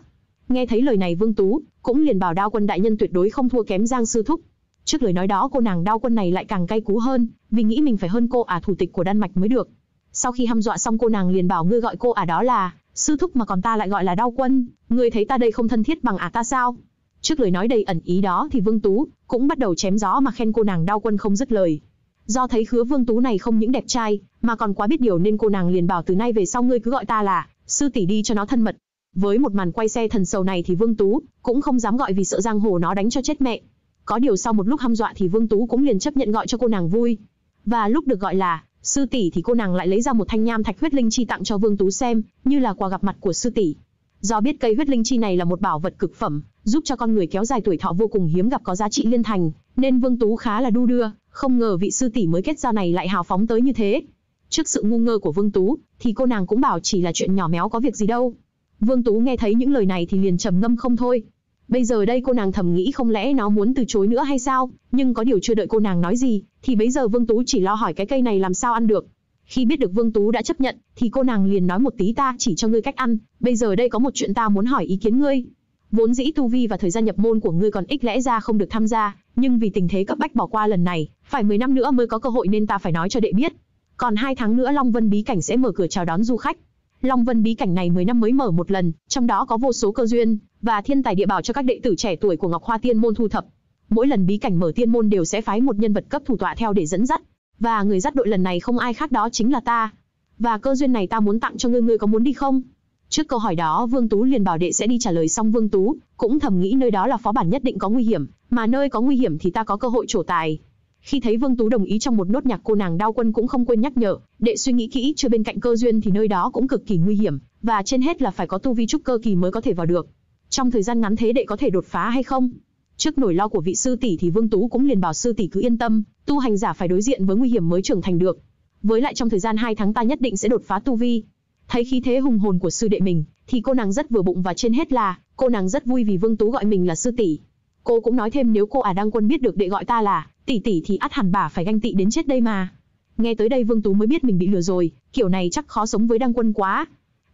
Nghe thấy lời này Vương Tú cũng liền bảo Đao Quân đại nhân tuyệt đối không thua kém Giang sư thúc, Trước lời nói đó cô nàng đau quân này lại càng cay cú hơn, vì nghĩ mình phải hơn cô ả à thủ tịch của Đan Mạch mới được. Sau khi hăm dọa xong cô nàng liền bảo ngươi gọi cô ả à đó là sư thúc mà còn ta lại gọi là đau quân, ngươi thấy ta đây không thân thiết bằng ả à ta sao? Trước lời nói đầy ẩn ý đó thì Vương Tú cũng bắt đầu chém gió mà khen cô nàng đau quân không dứt lời. Do thấy Khứa Vương Tú này không những đẹp trai, mà còn quá biết điều nên cô nàng liền bảo từ nay về sau ngươi cứ gọi ta là sư tỷ đi cho nó thân mật. Với một màn quay xe thần sầu này thì Vương Tú cũng không dám gọi vì sợ giang hồ nó đánh cho chết mẹ. Có điều sau một lúc hăm dọa thì Vương Tú cũng liền chấp nhận gọi cho cô nàng vui. Và lúc được gọi là sư tỷ thì cô nàng lại lấy ra một thanh nham thạch huyết linh chi tặng cho Vương Tú xem, như là quà gặp mặt của sư tỷ. Do biết cây huyết linh chi này là một bảo vật cực phẩm, giúp cho con người kéo dài tuổi thọ vô cùng hiếm gặp có giá trị liên thành, nên Vương Tú khá là đu đưa, không ngờ vị sư tỷ mới kết giao này lại hào phóng tới như thế. Trước sự ngu ngơ của Vương Tú, thì cô nàng cũng bảo chỉ là chuyện nhỏ méo có việc gì đâu. Vương Tú nghe thấy những lời này thì liền trầm ngâm không thôi, Bây giờ đây cô nàng thầm nghĩ không lẽ nó muốn từ chối nữa hay sao, nhưng có điều chưa đợi cô nàng nói gì, thì bấy giờ Vương Tú chỉ lo hỏi cái cây này làm sao ăn được. Khi biết được Vương Tú đã chấp nhận, thì cô nàng liền nói một tí ta chỉ cho ngươi cách ăn, bây giờ đây có một chuyện ta muốn hỏi ý kiến ngươi. Vốn dĩ tu vi và thời gian nhập môn của ngươi còn ít lẽ ra không được tham gia, nhưng vì tình thế cấp bách bỏ qua lần này, phải 10 năm nữa mới có cơ hội nên ta phải nói cho đệ biết. Còn hai tháng nữa Long Vân Bí Cảnh sẽ mở cửa chào đón du khách. Long Vân bí cảnh này 10 năm mới mở một lần, trong đó có vô số cơ duyên và thiên tài địa bảo cho các đệ tử trẻ tuổi của Ngọc Hoa Tiên môn thu thập. Mỗi lần bí cảnh mở tiên môn đều sẽ phái một nhân vật cấp thủ tọa theo để dẫn dắt, và người dắt đội lần này không ai khác đó chính là ta. Và cơ duyên này ta muốn tặng cho ngươi, ngươi có muốn đi không? Trước câu hỏi đó, Vương Tú liền bảo đệ sẽ đi trả lời xong Vương Tú, cũng thầm nghĩ nơi đó là phó bản nhất định có nguy hiểm, mà nơi có nguy hiểm thì ta có cơ hội trổ tài. Khi thấy Vương Tú đồng ý trong một nốt nhạc cô nàng đau quân cũng không quên nhắc nhở, đệ suy nghĩ kỹ chưa bên cạnh cơ duyên thì nơi đó cũng cực kỳ nguy hiểm, và trên hết là phải có tu vi trúc cơ kỳ mới có thể vào được. Trong thời gian ngắn thế đệ có thể đột phá hay không? Trước nỗi lo của vị sư tỷ thì Vương Tú cũng liền bảo sư tỷ cứ yên tâm, tu hành giả phải đối diện với nguy hiểm mới trưởng thành được. Với lại trong thời gian 2 tháng ta nhất định sẽ đột phá tu vi. Thấy khí thế hùng hồn của sư đệ mình, thì cô nàng rất vừa bụng và trên hết là, cô nàng rất vui vì Vương Tú gọi mình là sư tỷ. Cô cũng nói thêm nếu cô à đang quân biết được đệ gọi ta là tỷ tỷ thì ắt hẳn bà phải ganh tị đến chết đây mà. Nghe tới đây Vương Tú mới biết mình bị lừa rồi, kiểu này chắc khó sống với Đăng Quân quá.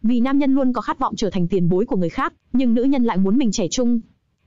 Vì nam nhân luôn có khát vọng trở thành tiền bối của người khác, nhưng nữ nhân lại muốn mình trẻ trung.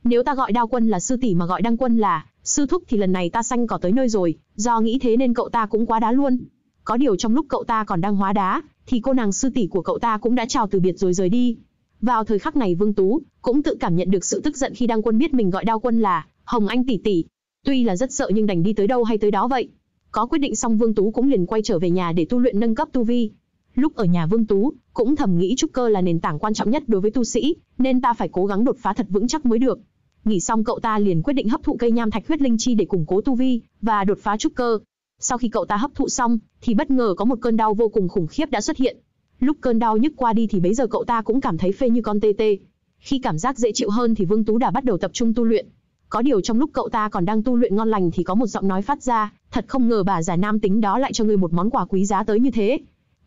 Nếu ta gọi Đao Quân là sư tỷ mà gọi Đăng Quân là sư thúc thì lần này ta xanh cỏ tới nơi rồi, do nghĩ thế nên cậu ta cũng quá đá luôn. Có điều trong lúc cậu ta còn đang hóa đá, thì cô nàng sư tỷ của cậu ta cũng đã chào từ biệt rồi rời đi. Vào thời khắc này Vương Tú cũng tự cảm nhận được sự tức giận khi Đăng Quân biết mình gọi Đao Quân là Hồng Anh tỷ tỷ, Tuy là rất sợ nhưng đành đi tới đâu hay tới đó vậy. Có quyết định xong Vương Tú cũng liền quay trở về nhà để tu luyện nâng cấp tu vi. Lúc ở nhà Vương Tú, cũng thầm nghĩ trúc cơ là nền tảng quan trọng nhất đối với tu sĩ, nên ta phải cố gắng đột phá thật vững chắc mới được. Nghỉ xong cậu ta liền quyết định hấp thụ cây nham thạch huyết linh chi để củng cố tu vi và đột phá trúc cơ. Sau khi cậu ta hấp thụ xong, thì bất ngờ có một cơn đau vô cùng khủng khiếp đã xuất hiện. Lúc cơn đau nhức qua đi thì bấy giờ cậu ta cũng cảm thấy phê như con tê tê. Khi cảm giác dễ chịu hơn thì Vương Tú đã bắt đầu tập trung tu luyện. Có điều trong lúc cậu ta còn đang tu luyện ngon lành thì có một giọng nói phát ra, thật không ngờ bà già nam tính đó lại cho người một món quà quý giá tới như thế.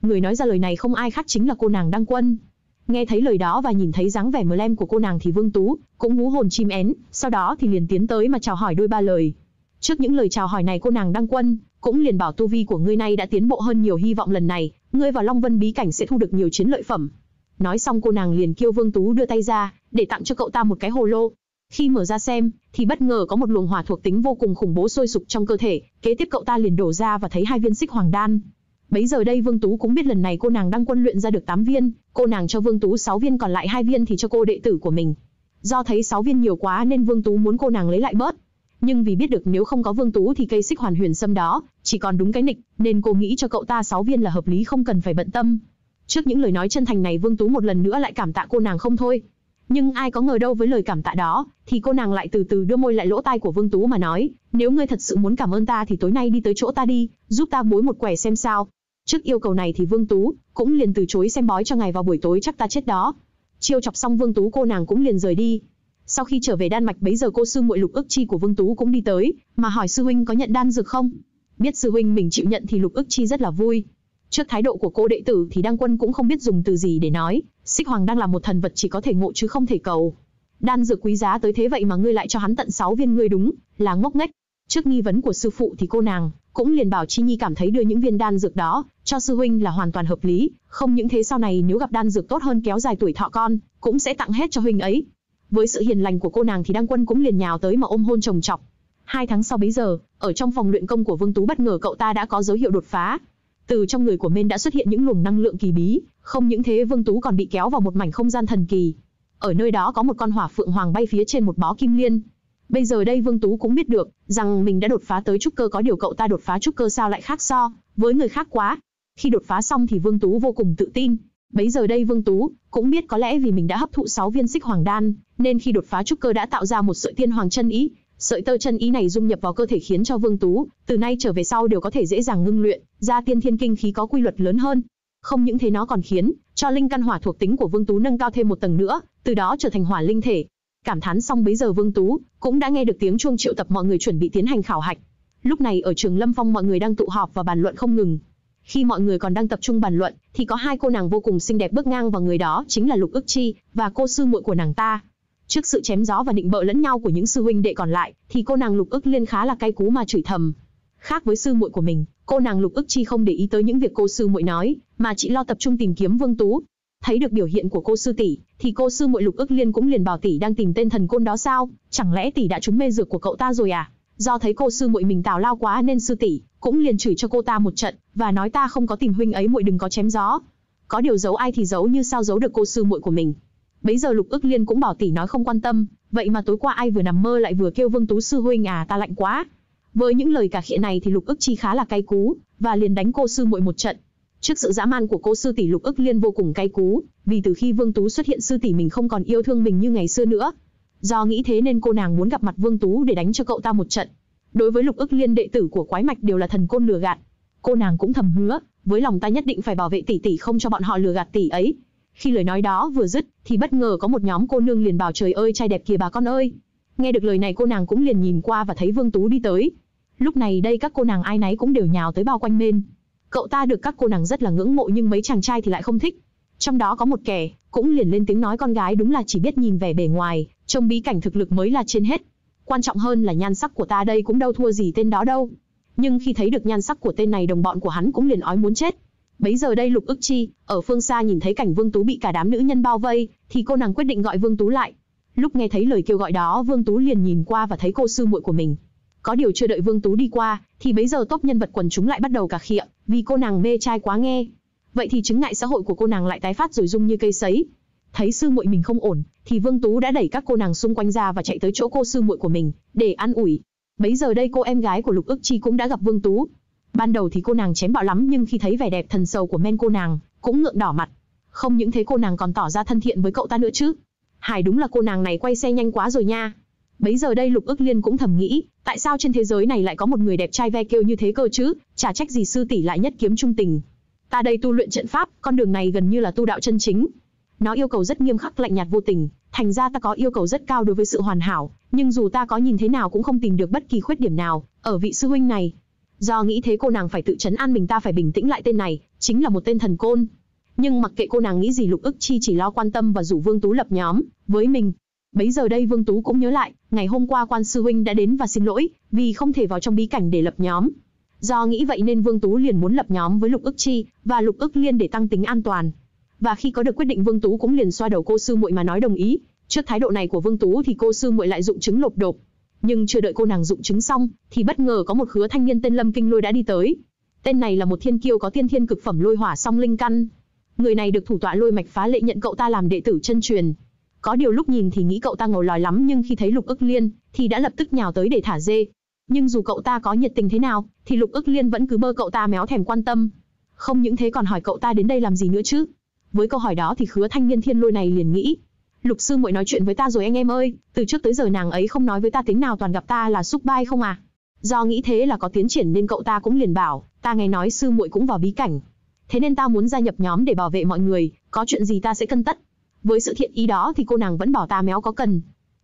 Người nói ra lời này không ai khác chính là cô nàng Đăng Quân. Nghe thấy lời đó và nhìn thấy dáng vẻ mờ lem của cô nàng thì Vương Tú cũng hú hồn chim én, sau đó thì liền tiến tới mà chào hỏi đôi ba lời. Trước những lời chào hỏi này cô nàng Đăng Quân cũng liền bảo tu vi của ngươi nay đã tiến bộ hơn nhiều hy vọng lần này, ngươi vào Long Vân bí cảnh sẽ thu được nhiều chiến lợi phẩm. Nói xong cô nàng liền kêu Vương Tú đưa tay ra, để tặng cho cậu ta một cái hồ lô, khi mở ra xem, thì bất ngờ có một luồng hỏa thuộc tính vô cùng khủng bố sôi sục trong cơ thể, kế tiếp cậu ta liền đổ ra và thấy hai viên xích hoàng đan. Bấy giờ đây Vương Tú cũng biết lần này cô nàng đang quân luyện ra được 8 viên, cô nàng cho Vương Tú 6 viên còn lại hai viên thì cho cô đệ tử của mình. Do thấy 6 viên nhiều quá nên Vương Tú muốn cô nàng lấy lại bớt. Nhưng vì biết được nếu không có Vương Tú thì cây xích hoàn huyền sâm đó chỉ còn đúng cái nịch, nên cô nghĩ cho cậu ta 6 viên là hợp lý không cần phải bận tâm. Trước những lời nói chân thành này Vương Tú một lần nữa lại cảm tạ cô nàng không thôi. Nhưng ai có ngờ đâu với lời cảm tạ đó, thì cô nàng lại từ từ đưa môi lại lỗ tai của Vương Tú mà nói, nếu ngươi thật sự muốn cảm ơn ta thì tối nay đi tới chỗ ta đi, giúp ta bối một quẻ xem sao. Trước yêu cầu này thì Vương Tú cũng liền từ chối xem bói cho ngày vào buổi tối chắc ta chết đó. Chiêu chọc xong Vương Tú cô nàng cũng liền rời đi. Sau khi trở về Đan Mạch bấy giờ cô sư muội Lục Ức Chi của Vương Tú cũng đi tới, mà hỏi sư huynh có nhận đan dược không? Biết sư huynh mình chịu nhận thì Lục Ức Chi rất là vui. Trước thái độ của cô đệ tử thì Đăng Quân cũng không biết dùng từ gì để nói, Xích Hoàng đang là một thần vật chỉ có thể ngộ chứ không thể cầu. Đan dược quý giá tới thế vậy mà ngươi lại cho hắn tận 6 viên ngươi đúng, là ngốc nghếch. Trước nghi vấn của sư phụ thì cô nàng cũng liền bảo Chi Nhi cảm thấy đưa những viên đan dược đó cho sư huynh là hoàn toàn hợp lý, không những thế sau này nếu gặp đan dược tốt hơn kéo dài tuổi thọ con, cũng sẽ tặng hết cho huynh ấy. Với sự hiền lành của cô nàng thì Đăng Quân cũng liền nhào tới mà ôm hôn chồng chọc. Hai tháng sau bấy giờ, ở trong phòng luyện công của Vương Tú bất ngờ cậu ta đã có dấu hiệu đột phá, từ trong người của Mên đã xuất hiện những luồng năng lượng kỳ bí, không những thế Vương Tú còn bị kéo vào một mảnh không gian thần kỳ. Ở nơi đó có một con hỏa phượng hoàng bay phía trên một bó kim liên. Bây giờ đây Vương Tú cũng biết được rằng mình đã đột phá tới trúc cơ có điều cậu ta đột phá trúc cơ sao lại khác so với người khác quá. Khi đột phá xong thì Vương Tú vô cùng tự tin. bây giờ đây Vương Tú cũng biết có lẽ vì mình đã hấp thụ 6 viên xích hoàng đan, nên khi đột phá trúc cơ đã tạo ra một sợi tiên hoàng chân ý, Sợi tơ chân ý này dung nhập vào cơ thể khiến cho Vương Tú, từ nay trở về sau đều có thể dễ dàng ngưng luyện, ra tiên thiên kinh khí có quy luật lớn hơn. Không những thế nó còn khiến cho linh căn hỏa thuộc tính của Vương Tú nâng cao thêm một tầng nữa, từ đó trở thành hỏa linh thể. Cảm thán xong bấy giờ Vương Tú cũng đã nghe được tiếng chuông triệu tập mọi người chuẩn bị tiến hành khảo hạch. Lúc này ở trường Lâm Phong mọi người đang tụ họp và bàn luận không ngừng. Khi mọi người còn đang tập trung bàn luận, thì có hai cô nàng vô cùng xinh đẹp bước ngang vào người đó chính là Lục ức Chi và cô sư muội của nàng ta. Trước sự chém gió và định bợ lẫn nhau của những sư huynh đệ còn lại, thì cô nàng Lục Ức Liên khá là cay cú mà chửi thầm. Khác với sư muội của mình, cô nàng Lục Ức Chi không để ý tới những việc cô sư muội nói, mà chỉ lo tập trung tìm kiếm Vương Tú. Thấy được biểu hiện của cô sư tỷ, thì cô sư muội Lục Ức Liên cũng liền bảo tỷ đang tìm tên thần côn đó sao? Chẳng lẽ tỷ đã trúng mê dược của cậu ta rồi à? Do thấy cô sư muội mình tào lao quá nên sư tỷ cũng liền chửi cho cô ta một trận và nói ta không có tìm huynh ấy muội đừng có chém gió. Có điều giấu ai thì giấu như sao giấu được cô sư muội của mình. Bấy giờ Lục ức Liên cũng bảo tỷ nói không quan tâm, vậy mà tối qua ai vừa nằm mơ lại vừa kêu Vương Tú sư huynh à ta lạnh quá. Với những lời cả khịa này thì Lục ức Chi khá là cay cú, và liền đánh cô sư muội một trận. Trước sự dã man của cô sư tỷ Lục ức Liên vô cùng cay cú, vì từ khi Vương Tú xuất hiện sư tỷ mình không còn yêu thương mình như ngày xưa nữa. Do nghĩ thế nên cô nàng muốn gặp mặt Vương Tú để đánh cho cậu ta một trận. Đối với Lục ức Liên đệ tử của quái mạch đều là thần côn lừa gạt. Cô nàng cũng thầm hứa, với lòng ta nhất định phải bảo vệ tỷ tỷ không cho bọn họ lừa gạt tỷ ấy, khi lời nói đó vừa dứt, thì bất ngờ có một nhóm cô nương liền bảo trời ơi trai đẹp kìa bà con ơi. Nghe được lời này cô nàng cũng liền nhìn qua và thấy Vương Tú đi tới. Lúc này đây các cô nàng ai nấy cũng đều nhào tới bao quanh bên. Cậu ta được các cô nàng rất là ngưỡng mộ nhưng mấy chàng trai thì lại không thích. Trong đó có một kẻ, cũng liền lên tiếng nói con gái đúng là chỉ biết nhìn vẻ bề ngoài, trông bí cảnh thực lực mới là trên hết. Quan trọng hơn là nhan sắc của ta đây cũng đâu thua gì tên đó đâu. Nhưng khi thấy được nhan sắc của tên này đồng bọn của hắn cũng liền ói muốn chết. Bấy giờ đây Lục Ức Chi, ở phương xa nhìn thấy cảnh Vương Tú bị cả đám nữ nhân bao vây, thì cô nàng quyết định gọi Vương Tú lại. Lúc nghe thấy lời kêu gọi đó, Vương Tú liền nhìn qua và thấy cô sư muội của mình. Có điều chưa đợi Vương Tú đi qua, thì bấy giờ tốt nhân vật quần chúng lại bắt đầu cà khịa, vì cô nàng mê trai quá nghe. Vậy thì chứng ngại xã hội của cô nàng lại tái phát rồi rung như cây sấy. Thấy sư muội mình không ổn, thì Vương Tú đã đẩy các cô nàng xung quanh ra và chạy tới chỗ cô sư muội của mình để an ủi. Bấy giờ đây cô em gái của Lục Ức Chi cũng đã gặp Vương Tú, Ban đầu thì cô nàng chém bạo lắm nhưng khi thấy vẻ đẹp thần sầu của men cô nàng, cũng ngượng đỏ mặt. Không những thế cô nàng còn tỏ ra thân thiện với cậu ta nữa chứ. Hải đúng là cô nàng này quay xe nhanh quá rồi nha. Bấy giờ đây Lục Ước Liên cũng thầm nghĩ, tại sao trên thế giới này lại có một người đẹp trai ve kêu như thế cơ chứ, chả trách gì sư tỷ lại nhất kiếm trung tình. Ta đây tu luyện trận pháp, con đường này gần như là tu đạo chân chính. Nó yêu cầu rất nghiêm khắc lạnh nhạt vô tình, thành ra ta có yêu cầu rất cao đối với sự hoàn hảo, nhưng dù ta có nhìn thế nào cũng không tìm được bất kỳ khuyết điểm nào ở vị sư huynh này. Do nghĩ thế cô nàng phải tự chấn an mình ta phải bình tĩnh lại tên này, chính là một tên thần côn. Nhưng mặc kệ cô nàng nghĩ gì Lục Ức Chi chỉ lo quan tâm và rủ Vương Tú lập nhóm với mình. Bấy giờ đây Vương Tú cũng nhớ lại, ngày hôm qua quan sư huynh đã đến và xin lỗi, vì không thể vào trong bí cảnh để lập nhóm. Do nghĩ vậy nên Vương Tú liền muốn lập nhóm với Lục Ức Chi và Lục Ức Liên để tăng tính an toàn. Và khi có được quyết định Vương Tú cũng liền xoa đầu cô sư muội mà nói đồng ý. Trước thái độ này của Vương Tú thì cô sư muội lại dụng chứng lột đột, nhưng chưa đợi cô nàng dụng chứng xong, thì bất ngờ có một khứa thanh niên tên Lâm Kinh Lôi đã đi tới. Tên này là một thiên kiêu có tiên thiên cực phẩm lôi hỏa song linh căn. Người này được thủ tọa lôi mạch phá lệ nhận cậu ta làm đệ tử chân truyền. Có điều lúc nhìn thì nghĩ cậu ta ngầu lòi lắm nhưng khi thấy Lục ức liên, thì đã lập tức nhào tới để thả dê. Nhưng dù cậu ta có nhiệt tình thế nào, thì Lục ức liên vẫn cứ bơ cậu ta méo thèm quan tâm. Không những thế còn hỏi cậu ta đến đây làm gì nữa chứ. Với câu hỏi đó thì khứa thanh niên thiên lôi này liền nghĩ, Lục sư muội nói chuyện với ta rồi anh em ơi, từ trước tới giờ nàng ấy không nói với ta tiếng nào toàn gặp ta là xúc bai không à. Do nghĩ thế là có tiến triển nên cậu ta cũng liền bảo, ta nghe nói sư muội cũng vào bí cảnh. Thế nên ta muốn gia nhập nhóm để bảo vệ mọi người, có chuyện gì ta sẽ cân tất. Với sự thiện ý đó thì cô nàng vẫn bảo ta méo có cần.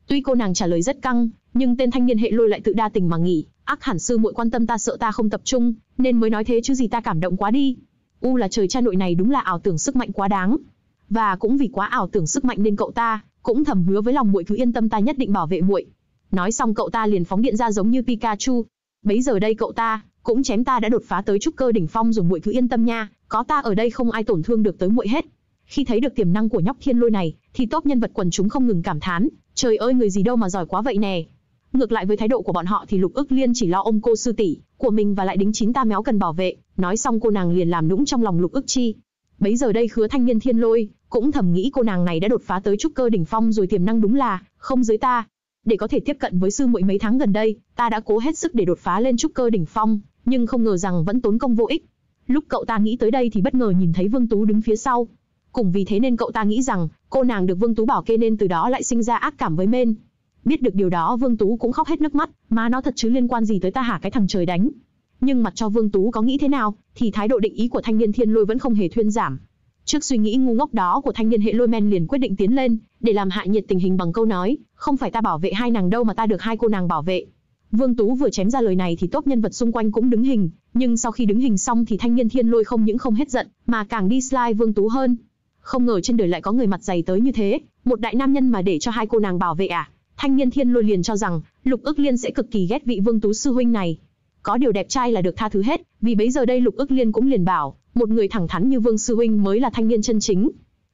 Tuy cô nàng trả lời rất căng, nhưng tên thanh niên hệ lôi lại tự đa tình mà nghỉ, ác hẳn sư muội quan tâm ta sợ ta không tập trung, nên mới nói thế chứ gì ta cảm động quá đi. U là trời cha nội này đúng là ảo tưởng sức mạnh quá đáng và cũng vì quá ảo tưởng sức mạnh nên cậu ta cũng thầm hứa với lòng muội cứ yên tâm ta nhất định bảo vệ muội. Nói xong cậu ta liền phóng điện ra giống như Pikachu. Bấy giờ đây cậu ta cũng chém ta đã đột phá tới trúc cơ đỉnh phong dùng muội cứ yên tâm nha, có ta ở đây không ai tổn thương được tới muội hết. Khi thấy được tiềm năng của nhóc thiên lôi này, thì top nhân vật quần chúng không ngừng cảm thán, trời ơi người gì đâu mà giỏi quá vậy nè. Ngược lại với thái độ của bọn họ thì Lục Ức Liên chỉ lo ôm cô sư tỷ của mình và lại đính chín ta méo cần bảo vệ, nói xong cô nàng liền làm nũng trong lòng Lục Ức Chi, Bấy giờ đây khứa thanh niên thiên lôi, cũng thầm nghĩ cô nàng này đã đột phá tới trúc cơ đỉnh phong rồi tiềm năng đúng là không dưới ta. Để có thể tiếp cận với sư muội mấy tháng gần đây, ta đã cố hết sức để đột phá lên trúc cơ đỉnh phong, nhưng không ngờ rằng vẫn tốn công vô ích. Lúc cậu ta nghĩ tới đây thì bất ngờ nhìn thấy Vương Tú đứng phía sau. Cùng vì thế nên cậu ta nghĩ rằng cô nàng được Vương Tú bảo kê nên từ đó lại sinh ra ác cảm với Mên. Biết được điều đó Vương Tú cũng khóc hết nước mắt, mà nó thật chứ liên quan gì tới ta hả cái thằng trời đánh nhưng mặt cho Vương Tú có nghĩ thế nào, thì thái độ định ý của thanh niên thiên lôi vẫn không hề thuyên giảm. Trước suy nghĩ ngu ngốc đó của thanh niên hệ lôi men liền quyết định tiến lên, để làm hạ nhiệt tình hình bằng câu nói, không phải ta bảo vệ hai nàng đâu mà ta được hai cô nàng bảo vệ. Vương Tú vừa chém ra lời này thì tốt nhân vật xung quanh cũng đứng hình, nhưng sau khi đứng hình xong thì thanh niên thiên lôi không những không hết giận, mà càng đi slide Vương Tú hơn. Không ngờ trên đời lại có người mặt dày tới như thế, một đại nam nhân mà để cho hai cô nàng bảo vệ à? Thanh niên thiên lôi liền cho rằng, Lục Ước Liên sẽ cực kỳ ghét vị Vương Tú sư huynh này, có điều đẹp trai là được tha thứ hết, vì bấy giờ đây Lục Ước Liên cũng liền bảo, một người thẳng thắn như Vương sư huynh mới là thanh niên chân chính.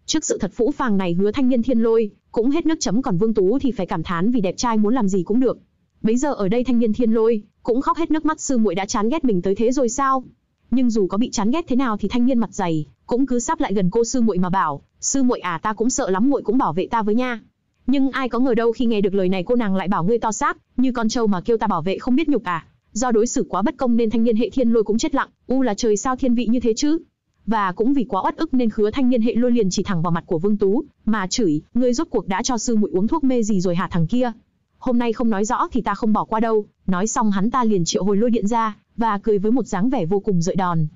Trước sự thật phũ phàng này hứa thanh niên thiên lôi, cũng hết nước chấm còn Vương Tú thì phải cảm thán vì đẹp trai muốn làm gì cũng được. Bấy giờ ở đây thanh niên thiên lôi, cũng khóc hết nước mắt sư muội đã chán ghét mình tới thế rồi sao? Nhưng dù có bị chán ghét thế nào thì thanh niên mặt dày, cũng cứ sắp lại gần cô sư muội mà bảo, sư muội à ta cũng sợ lắm muội cũng bảo vệ ta với nha. Nhưng ai có ngờ đâu khi nghe được lời này cô nàng lại bảo ngươi to xác, như con trâu mà kêu ta bảo vệ không biết nhục à. Do đối xử quá bất công nên thanh niên hệ thiên lôi cũng chết lặng, u là trời sao thiên vị như thế chứ? Và cũng vì quá uất ức nên khứa thanh niên hệ lôi liền chỉ thẳng vào mặt của Vương Tú, mà chửi, ngươi rốt cuộc đã cho sư muội uống thuốc mê gì rồi hả thằng kia? Hôm nay không nói rõ thì ta không bỏ qua đâu, nói xong hắn ta liền triệu hồi lôi điện ra, và cười với một dáng vẻ vô cùng dợi đòn.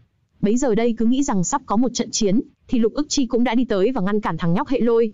Bấy giờ đây cứ nghĩ rằng sắp có một trận chiến, thì lục ức chi cũng đã đi tới và ngăn cản thằng nhóc hệ lôi.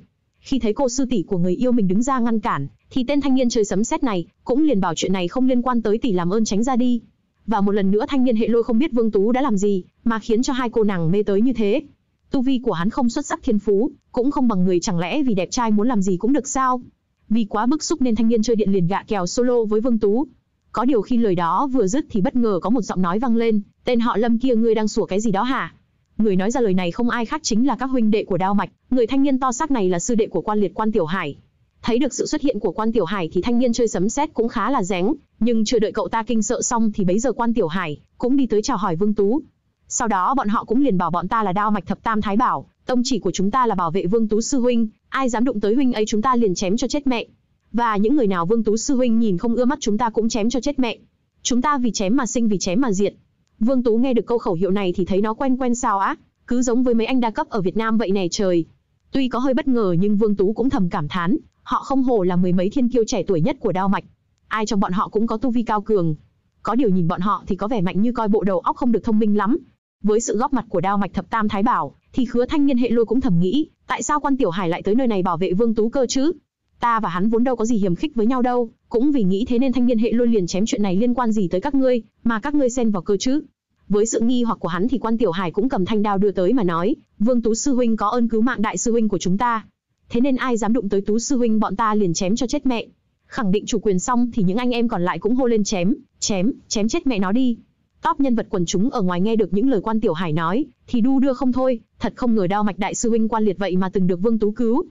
Khi thấy cô sư tỷ của người yêu mình đứng ra ngăn cản, thì tên thanh niên chơi sấm sét này cũng liền bảo chuyện này không liên quan tới tỷ làm ơn tránh ra đi. Và một lần nữa thanh niên hệ lôi không biết Vương Tú đã làm gì, mà khiến cho hai cô nàng mê tới như thế. Tu vi của hắn không xuất sắc thiên phú, cũng không bằng người chẳng lẽ vì đẹp trai muốn làm gì cũng được sao? Vì quá bức xúc nên thanh niên chơi điện liền gạ kèo solo với Vương Tú. Có điều khi lời đó vừa dứt thì bất ngờ có một giọng nói vang lên, tên họ Lâm kia ngươi đang sủa cái gì đó hả? Người nói ra lời này không ai khác chính là các huynh đệ của Đao Mạch, người thanh niên to xác này là sư đệ của quan liệt quan Tiểu Hải. Thấy được sự xuất hiện của quan Tiểu Hải thì thanh niên chơi sấm sét cũng khá là rén, nhưng chưa đợi cậu ta kinh sợ xong thì bấy giờ quan Tiểu Hải cũng đi tới chào hỏi Vương Tú. Sau đó bọn họ cũng liền bảo bọn ta là Đao Mạch thập tam thái bảo, tông chỉ của chúng ta là bảo vệ Vương Tú sư huynh, ai dám đụng tới huynh ấy chúng ta liền chém cho chết mẹ. Và những người nào Vương Tú sư huynh nhìn không ưa mắt chúng ta cũng chém cho chết mẹ. Chúng ta vì chém mà sinh vì chém mà diệt. Vương Tú nghe được câu khẩu hiệu này thì thấy nó quen quen sao á, cứ giống với mấy anh đa cấp ở Việt Nam vậy nè trời. Tuy có hơi bất ngờ nhưng Vương Tú cũng thầm cảm thán, họ không hổ là mười mấy thiên kiêu trẻ tuổi nhất của Đao Mạch. Ai trong bọn họ cũng có tu vi cao cường. Có điều nhìn bọn họ thì có vẻ mạnh như coi bộ đầu óc không được thông minh lắm. Với sự góp mặt của Đao Mạch thập tam thái bảo, thì Khứa Thanh niên hệ lôi cũng thầm nghĩ, tại sao quan Tiểu Hải lại tới nơi này bảo vệ Vương Tú cơ chứ? ta và hắn vốn đâu có gì hiềm khích với nhau đâu, cũng vì nghĩ thế nên thanh niên hệ lôi liền chém chuyện này liên quan gì tới các ngươi, mà các ngươi xen vào cơ chứ. Với sự nghi hoặc của hắn thì quan tiểu hải cũng cầm thanh đao đưa tới mà nói, Vương Tú sư huynh có ơn cứu mạng đại sư huynh của chúng ta. Thế nên ai dám đụng tới Tú sư huynh bọn ta liền chém cho chết mẹ. Khẳng định chủ quyền xong thì những anh em còn lại cũng hô lên chém, chém, chém chết mẹ nó đi. Top nhân vật quần chúng ở ngoài nghe được những lời quan tiểu hải nói, thì đu đưa không thôi, thật không ngờ đao mạch đại sư huynh quan liệt vậy mà từng được Vương Tú cứu.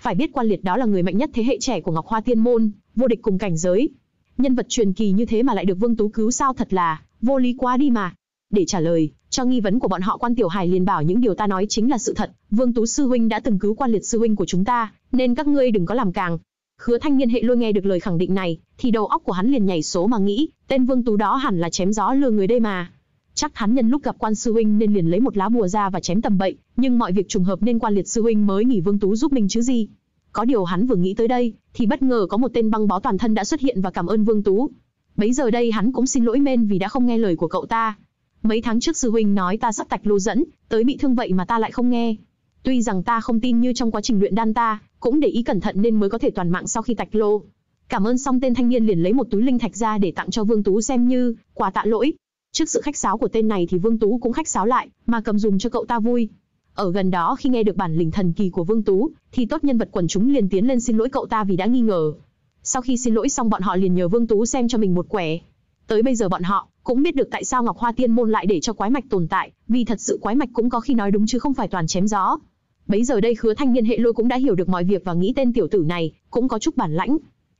Phải biết quan liệt đó là người mạnh nhất thế hệ trẻ của Ngọc Hoa Tiên Môn, vô địch cùng cảnh giới. Nhân vật truyền kỳ như thế mà lại được Vương Tú cứu sao thật là, vô lý quá đi mà. Để trả lời, cho nghi vấn của bọn họ quan tiểu hải liền bảo những điều ta nói chính là sự thật. Vương Tú Sư Huynh đã từng cứu quan liệt Sư Huynh của chúng ta, nên các ngươi đừng có làm càng. Khứa thanh niên hệ lôi nghe được lời khẳng định này, thì đầu óc của hắn liền nhảy số mà nghĩ, tên Vương Tú đó hẳn là chém gió lừa người đây mà. Chắc hắn nhân lúc gặp quan sư huynh nên liền lấy một lá bùa ra và chém tầm bậy, nhưng mọi việc trùng hợp nên quan liệt sư huynh mới nghỉ Vương Tú giúp mình chứ gì. Có điều hắn vừa nghĩ tới đây, thì bất ngờ có một tên băng bó toàn thân đã xuất hiện và cảm ơn Vương Tú. Bấy giờ đây hắn cũng xin lỗi men vì đã không nghe lời của cậu ta. Mấy tháng trước sư huynh nói ta sắp tạch lô dẫn, tới bị thương vậy mà ta lại không nghe. Tuy rằng ta không tin như trong quá trình luyện đan ta, cũng để ý cẩn thận nên mới có thể toàn mạng sau khi tạch lô. Cảm ơn xong tên thanh niên liền lấy một túi linh thạch ra để tặng cho Vương Tú xem như quà tạ lỗi. Trước sự khách sáo của tên này thì Vương Tú cũng khách sáo lại, mà cầm dùm cho cậu ta vui. Ở gần đó khi nghe được bản lĩnh thần kỳ của Vương Tú, thì tốt nhân vật quần chúng liền tiến lên xin lỗi cậu ta vì đã nghi ngờ. Sau khi xin lỗi xong bọn họ liền nhờ Vương Tú xem cho mình một quẻ. Tới bây giờ bọn họ cũng biết được tại sao Ngọc Hoa Tiên môn lại để cho quái mạch tồn tại, vì thật sự quái mạch cũng có khi nói đúng chứ không phải toàn chém gió. Bấy giờ đây Khứa Thanh niên hệ lôi cũng đã hiểu được mọi việc và nghĩ tên tiểu tử này cũng có chút bản lãnh.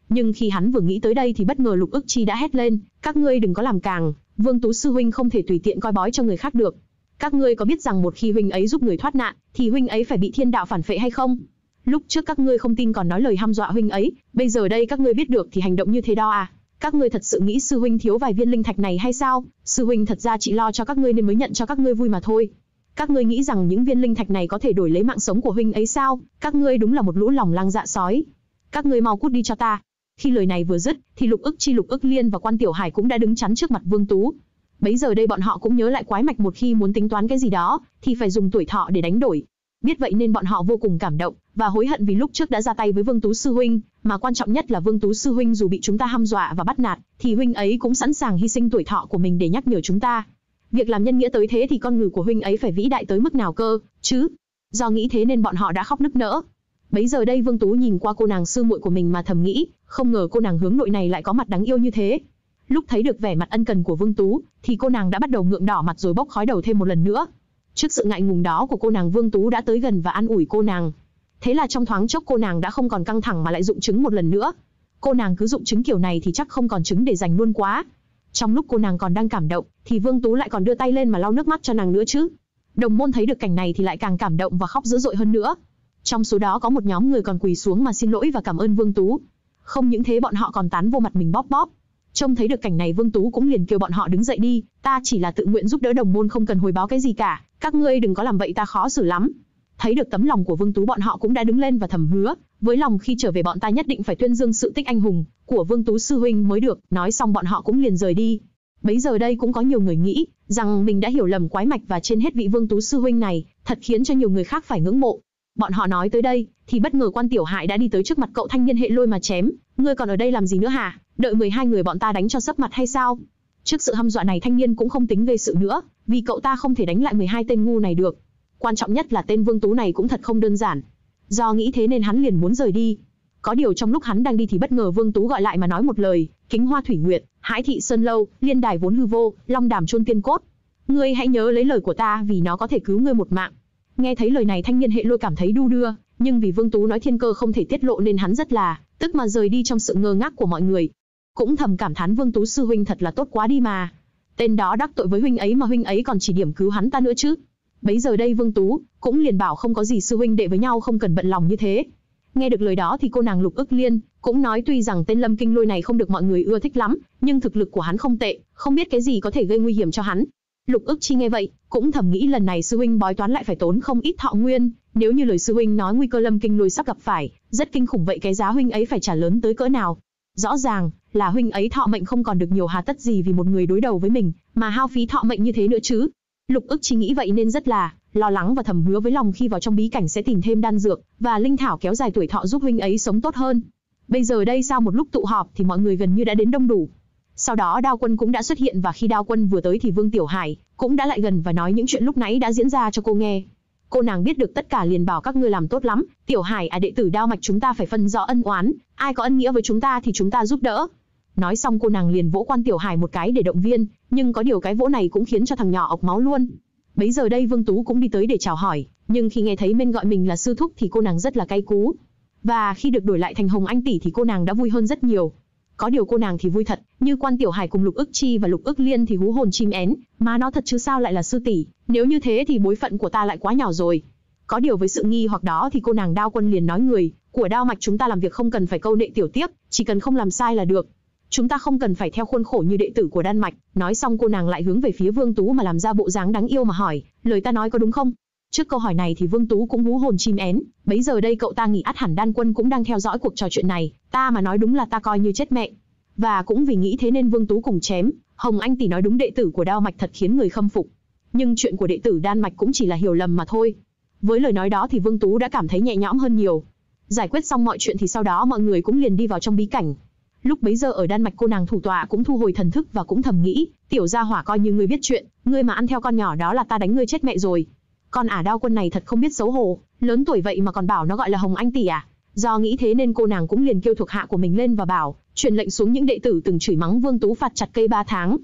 Nhưng khi hắn vừa nghĩ tới đây thì bất ngờ Lục Ức Chi đã hét lên, các ngươi đừng có làm càng, Vương Tú sư huynh không thể tùy tiện coi bói cho người khác được. Các ngươi có biết rằng một khi huynh ấy giúp người thoát nạn, thì huynh ấy phải bị thiên đạo phản phệ hay không? Lúc trước các ngươi không tin còn nói lời hăm dọa huynh ấy, bây giờ đây các ngươi biết được thì hành động như thế đó à? Các ngươi thật sự nghĩ sư huynh thiếu vài viên linh thạch này hay sao? Sư huynh thật ra chỉ lo cho các ngươi nên mới nhận cho các ngươi vui mà thôi. Các ngươi nghĩ rằng những viên linh thạch này có thể đổi lấy mạng sống của huynh ấy sao? Các ngươi đúng là một lũ lòng lang dạ sói. Các ngươi mau cút đi cho ta, khi lời này vừa dứt, thì Lục Ức Chi Lục Ức Liên và Quan Tiểu Hải cũng đã đứng chắn trước mặt Vương Tú. Bấy giờ đây bọn họ cũng nhớ lại quái mạch một khi muốn tính toán cái gì đó, thì phải dùng tuổi thọ để đánh đổi. Biết vậy nên bọn họ vô cùng cảm động và hối hận vì lúc trước đã ra tay với Vương Tú sư huynh, mà quan trọng nhất là Vương Tú sư huynh dù bị chúng ta hăm dọa và bắt nạt, thì huynh ấy cũng sẵn sàng hy sinh tuổi thọ của mình để nhắc nhở chúng ta. Việc làm nhân nghĩa tới thế thì con người của huynh ấy phải vĩ đại tới mức nào cơ, chứ? Do nghĩ thế nên bọn họ đã khóc nức nở. Bấy giờ đây Vương Tú nhìn qua cô nàng sư muội của mình mà thầm nghĩ, không ngờ cô nàng hướng nội này lại có mặt đáng yêu như thế. Lúc thấy được vẻ mặt ân cần của Vương Tú, thì cô nàng đã bắt đầu ngượng đỏ mặt rồi bốc khói đầu thêm một lần nữa. Trước sự ngại ngùng đó của cô nàng Vương Tú đã tới gần và an ủi cô nàng. Thế là trong thoáng chốc cô nàng đã không còn căng thẳng mà lại dụng chứng một lần nữa. Cô nàng cứ dụng chứng kiểu này thì chắc không còn chứng để dành luôn quá. Trong lúc cô nàng còn đang cảm động, thì Vương Tú lại còn đưa tay lên mà lau nước mắt cho nàng nữa chứ. Đồng môn thấy được cảnh này thì lại càng cảm động và khóc dữ dội hơn nữa. Trong số đó có một nhóm người còn quỳ xuống mà xin lỗi và cảm ơn Vương Tú. Không những thế bọn họ còn tán vô mặt mình bóp bóp. Trông thấy được cảnh này Vương Tú cũng liền kêu bọn họ đứng dậy đi, ta chỉ là tự nguyện giúp đỡ đồng môn không cần hồi báo cái gì cả, các ngươi đừng có làm vậy ta khó xử lắm. Thấy được tấm lòng của Vương Tú bọn họ cũng đã đứng lên và thầm hứa, với lòng khi trở về bọn ta nhất định phải tuyên dương sự tích anh hùng của Vương Tú sư huynh mới được, nói xong bọn họ cũng liền rời đi. Bấy giờ đây cũng có nhiều người nghĩ rằng mình đã hiểu lầm quái mạch và trên hết vị Vương Tú sư huynh này, thật khiến cho nhiều người khác phải ngưỡng mộ, Bọn họ nói tới đây, thì bất ngờ quan tiểu hại đã đi tới trước mặt cậu thanh niên hệ lôi mà chém. Ngươi còn ở đây làm gì nữa hả? Đợi 12 người bọn ta đánh cho sấp mặt hay sao? Trước sự hăm dọa này thanh niên cũng không tính gây sự nữa, vì cậu ta không thể đánh lại 12 tên ngu này được. Quan trọng nhất là tên Vương Tú này cũng thật không đơn giản. Do nghĩ thế nên hắn liền muốn rời đi. Có điều trong lúc hắn đang đi thì bất ngờ Vương Tú gọi lại mà nói một lời, "Kính Hoa Thủy Nguyệt, Hãi Thị Sơn Lâu, Liên Đài vốn hư vô, Long Đàm chôn tiên cốt. Ngươi hãy nhớ lấy lời của ta vì nó có thể cứu ngươi một mạng." Nghe thấy lời này thanh niên hệ lôi cảm thấy đu đưa, nhưng vì Vương Tú nói thiên cơ không thể tiết lộ nên hắn rất là tức mà rời đi trong sự ngơ ngác của mọi người. Cũng thầm cảm thán Vương Tú sư huynh thật là tốt quá đi mà. Tên đó đắc tội với huynh ấy mà huynh ấy còn chỉ điểm cứu hắn ta nữa chứ. Bấy giờ đây Vương Tú cũng liền bảo không có gì sư huynh đệ với nhau không cần bận lòng như thế. Nghe được lời đó thì cô nàng Lục Ức Liên cũng nói tuy rằng tên Lâm Kinh Lôi này không được mọi người ưa thích lắm, nhưng thực lực của hắn không tệ, không biết cái gì có thể gây nguy hiểm cho hắn, Lục ức chi nghe vậy, cũng thầm nghĩ lần này sư huynh bói toán lại phải tốn không ít thọ nguyên, nếu như lời sư huynh nói nguy cơ lâm kinh lùi sắp gặp phải, rất kinh khủng vậy cái giá huynh ấy phải trả lớn tới cỡ nào. Rõ ràng, là huynh ấy thọ mệnh không còn được nhiều hà tất gì vì một người đối đầu với mình, mà hao phí thọ mệnh như thế nữa chứ. Lục ức chi nghĩ vậy nên rất là lo lắng và thầm hứa với lòng khi vào trong bí cảnh sẽ tìm thêm đan dược và linh thảo kéo dài tuổi thọ giúp huynh ấy sống tốt hơn. Bây giờ đây sau một lúc tụ họp thì mọi người gần như đã đến đông đủ, sau đó Đao Quân cũng đã xuất hiện và khi Đao Quân vừa tới thì Vương Tiểu Hải cũng đã lại gần và nói những chuyện lúc nãy đã diễn ra cho cô nghe. Cô nàng biết được tất cả liền bảo các ngươi làm tốt lắm, Tiểu Hải à đệ tử Đao Mạch chúng ta phải phân rõ ân oán, ai có ân nghĩa với chúng ta thì chúng ta giúp đỡ. Nói xong cô nàng liền vỗ quan Tiểu Hải một cái để động viên, nhưng có điều cái vỗ này cũng khiến cho thằng nhỏ ọc máu luôn. Bấy giờ đây Vương Tú cũng đi tới để chào hỏi, nhưng khi nghe thấy men gọi mình là sư thúc thì cô nàng rất là cay cú. Và khi được đổi lại thành Hồng Anh tỷ thì cô nàng đã vui hơn rất nhiều. Có điều cô nàng thì vui thật, như quan tiểu hải cùng lục ức chi và lục ức liên thì hú hồn chim én, mà nó thật chứ sao lại là sư tỷ, nếu như thế thì bối phận của ta lại quá nhỏ rồi. Có điều với sự nghi hoặc đó thì cô nàng đao quân liền nói người, của đao mạch chúng ta làm việc không cần phải câu nệ tiểu tiết, chỉ cần không làm sai là được. Chúng ta không cần phải theo khuôn khổ như đệ tử của Đan Mạch, nói xong cô nàng lại hướng về phía Vương Tú mà làm ra bộ dáng đáng yêu mà hỏi, lời ta nói có đúng không? Trước câu hỏi này thì Vương Tú cũng hú hồn chim én, bấy giờ đây cậu ta nghĩ át hẳn Đan Quân cũng đang theo dõi cuộc trò chuyện này, ta mà nói đúng là ta coi như chết mẹ. Và cũng vì nghĩ thế nên Vương Tú cùng chém, Hồng Anh tỷ nói đúng đệ tử của Đao Mạch thật khiến người khâm phục. Nhưng chuyện của đệ tử Đan Mạch cũng chỉ là hiểu lầm mà thôi. Với lời nói đó thì Vương Tú đã cảm thấy nhẹ nhõm hơn nhiều. Giải quyết xong mọi chuyện thì sau đó mọi người cũng liền đi vào trong bí cảnh. Lúc bấy giờ ở Đan Mạch cô nàng thủ tọa cũng thu hồi thần thức và cũng thầm nghĩ, tiểu gia hỏa coi như ngươi biết chuyện, ngươi mà ăn theo con nhỏ đó là ta đánh ngươi chết mẹ rồi. Con ả đao quân này thật không biết xấu hổ, lớn tuổi vậy mà còn bảo nó gọi là Hồng Anh tỷ à? Do nghĩ thế nên cô nàng cũng liền kêu thuộc hạ của mình lên và bảo, truyền lệnh xuống những đệ tử từng chửi mắng Vương Tú phạt chặt cây 3 tháng.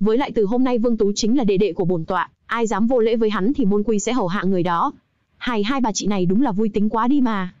Với lại từ hôm nay Vương Tú chính là đệ đệ của bổn tọa, ai dám vô lễ với hắn thì môn quy sẽ hầu hạ người đó. Hai hai bà chị này đúng là vui tính quá đi mà.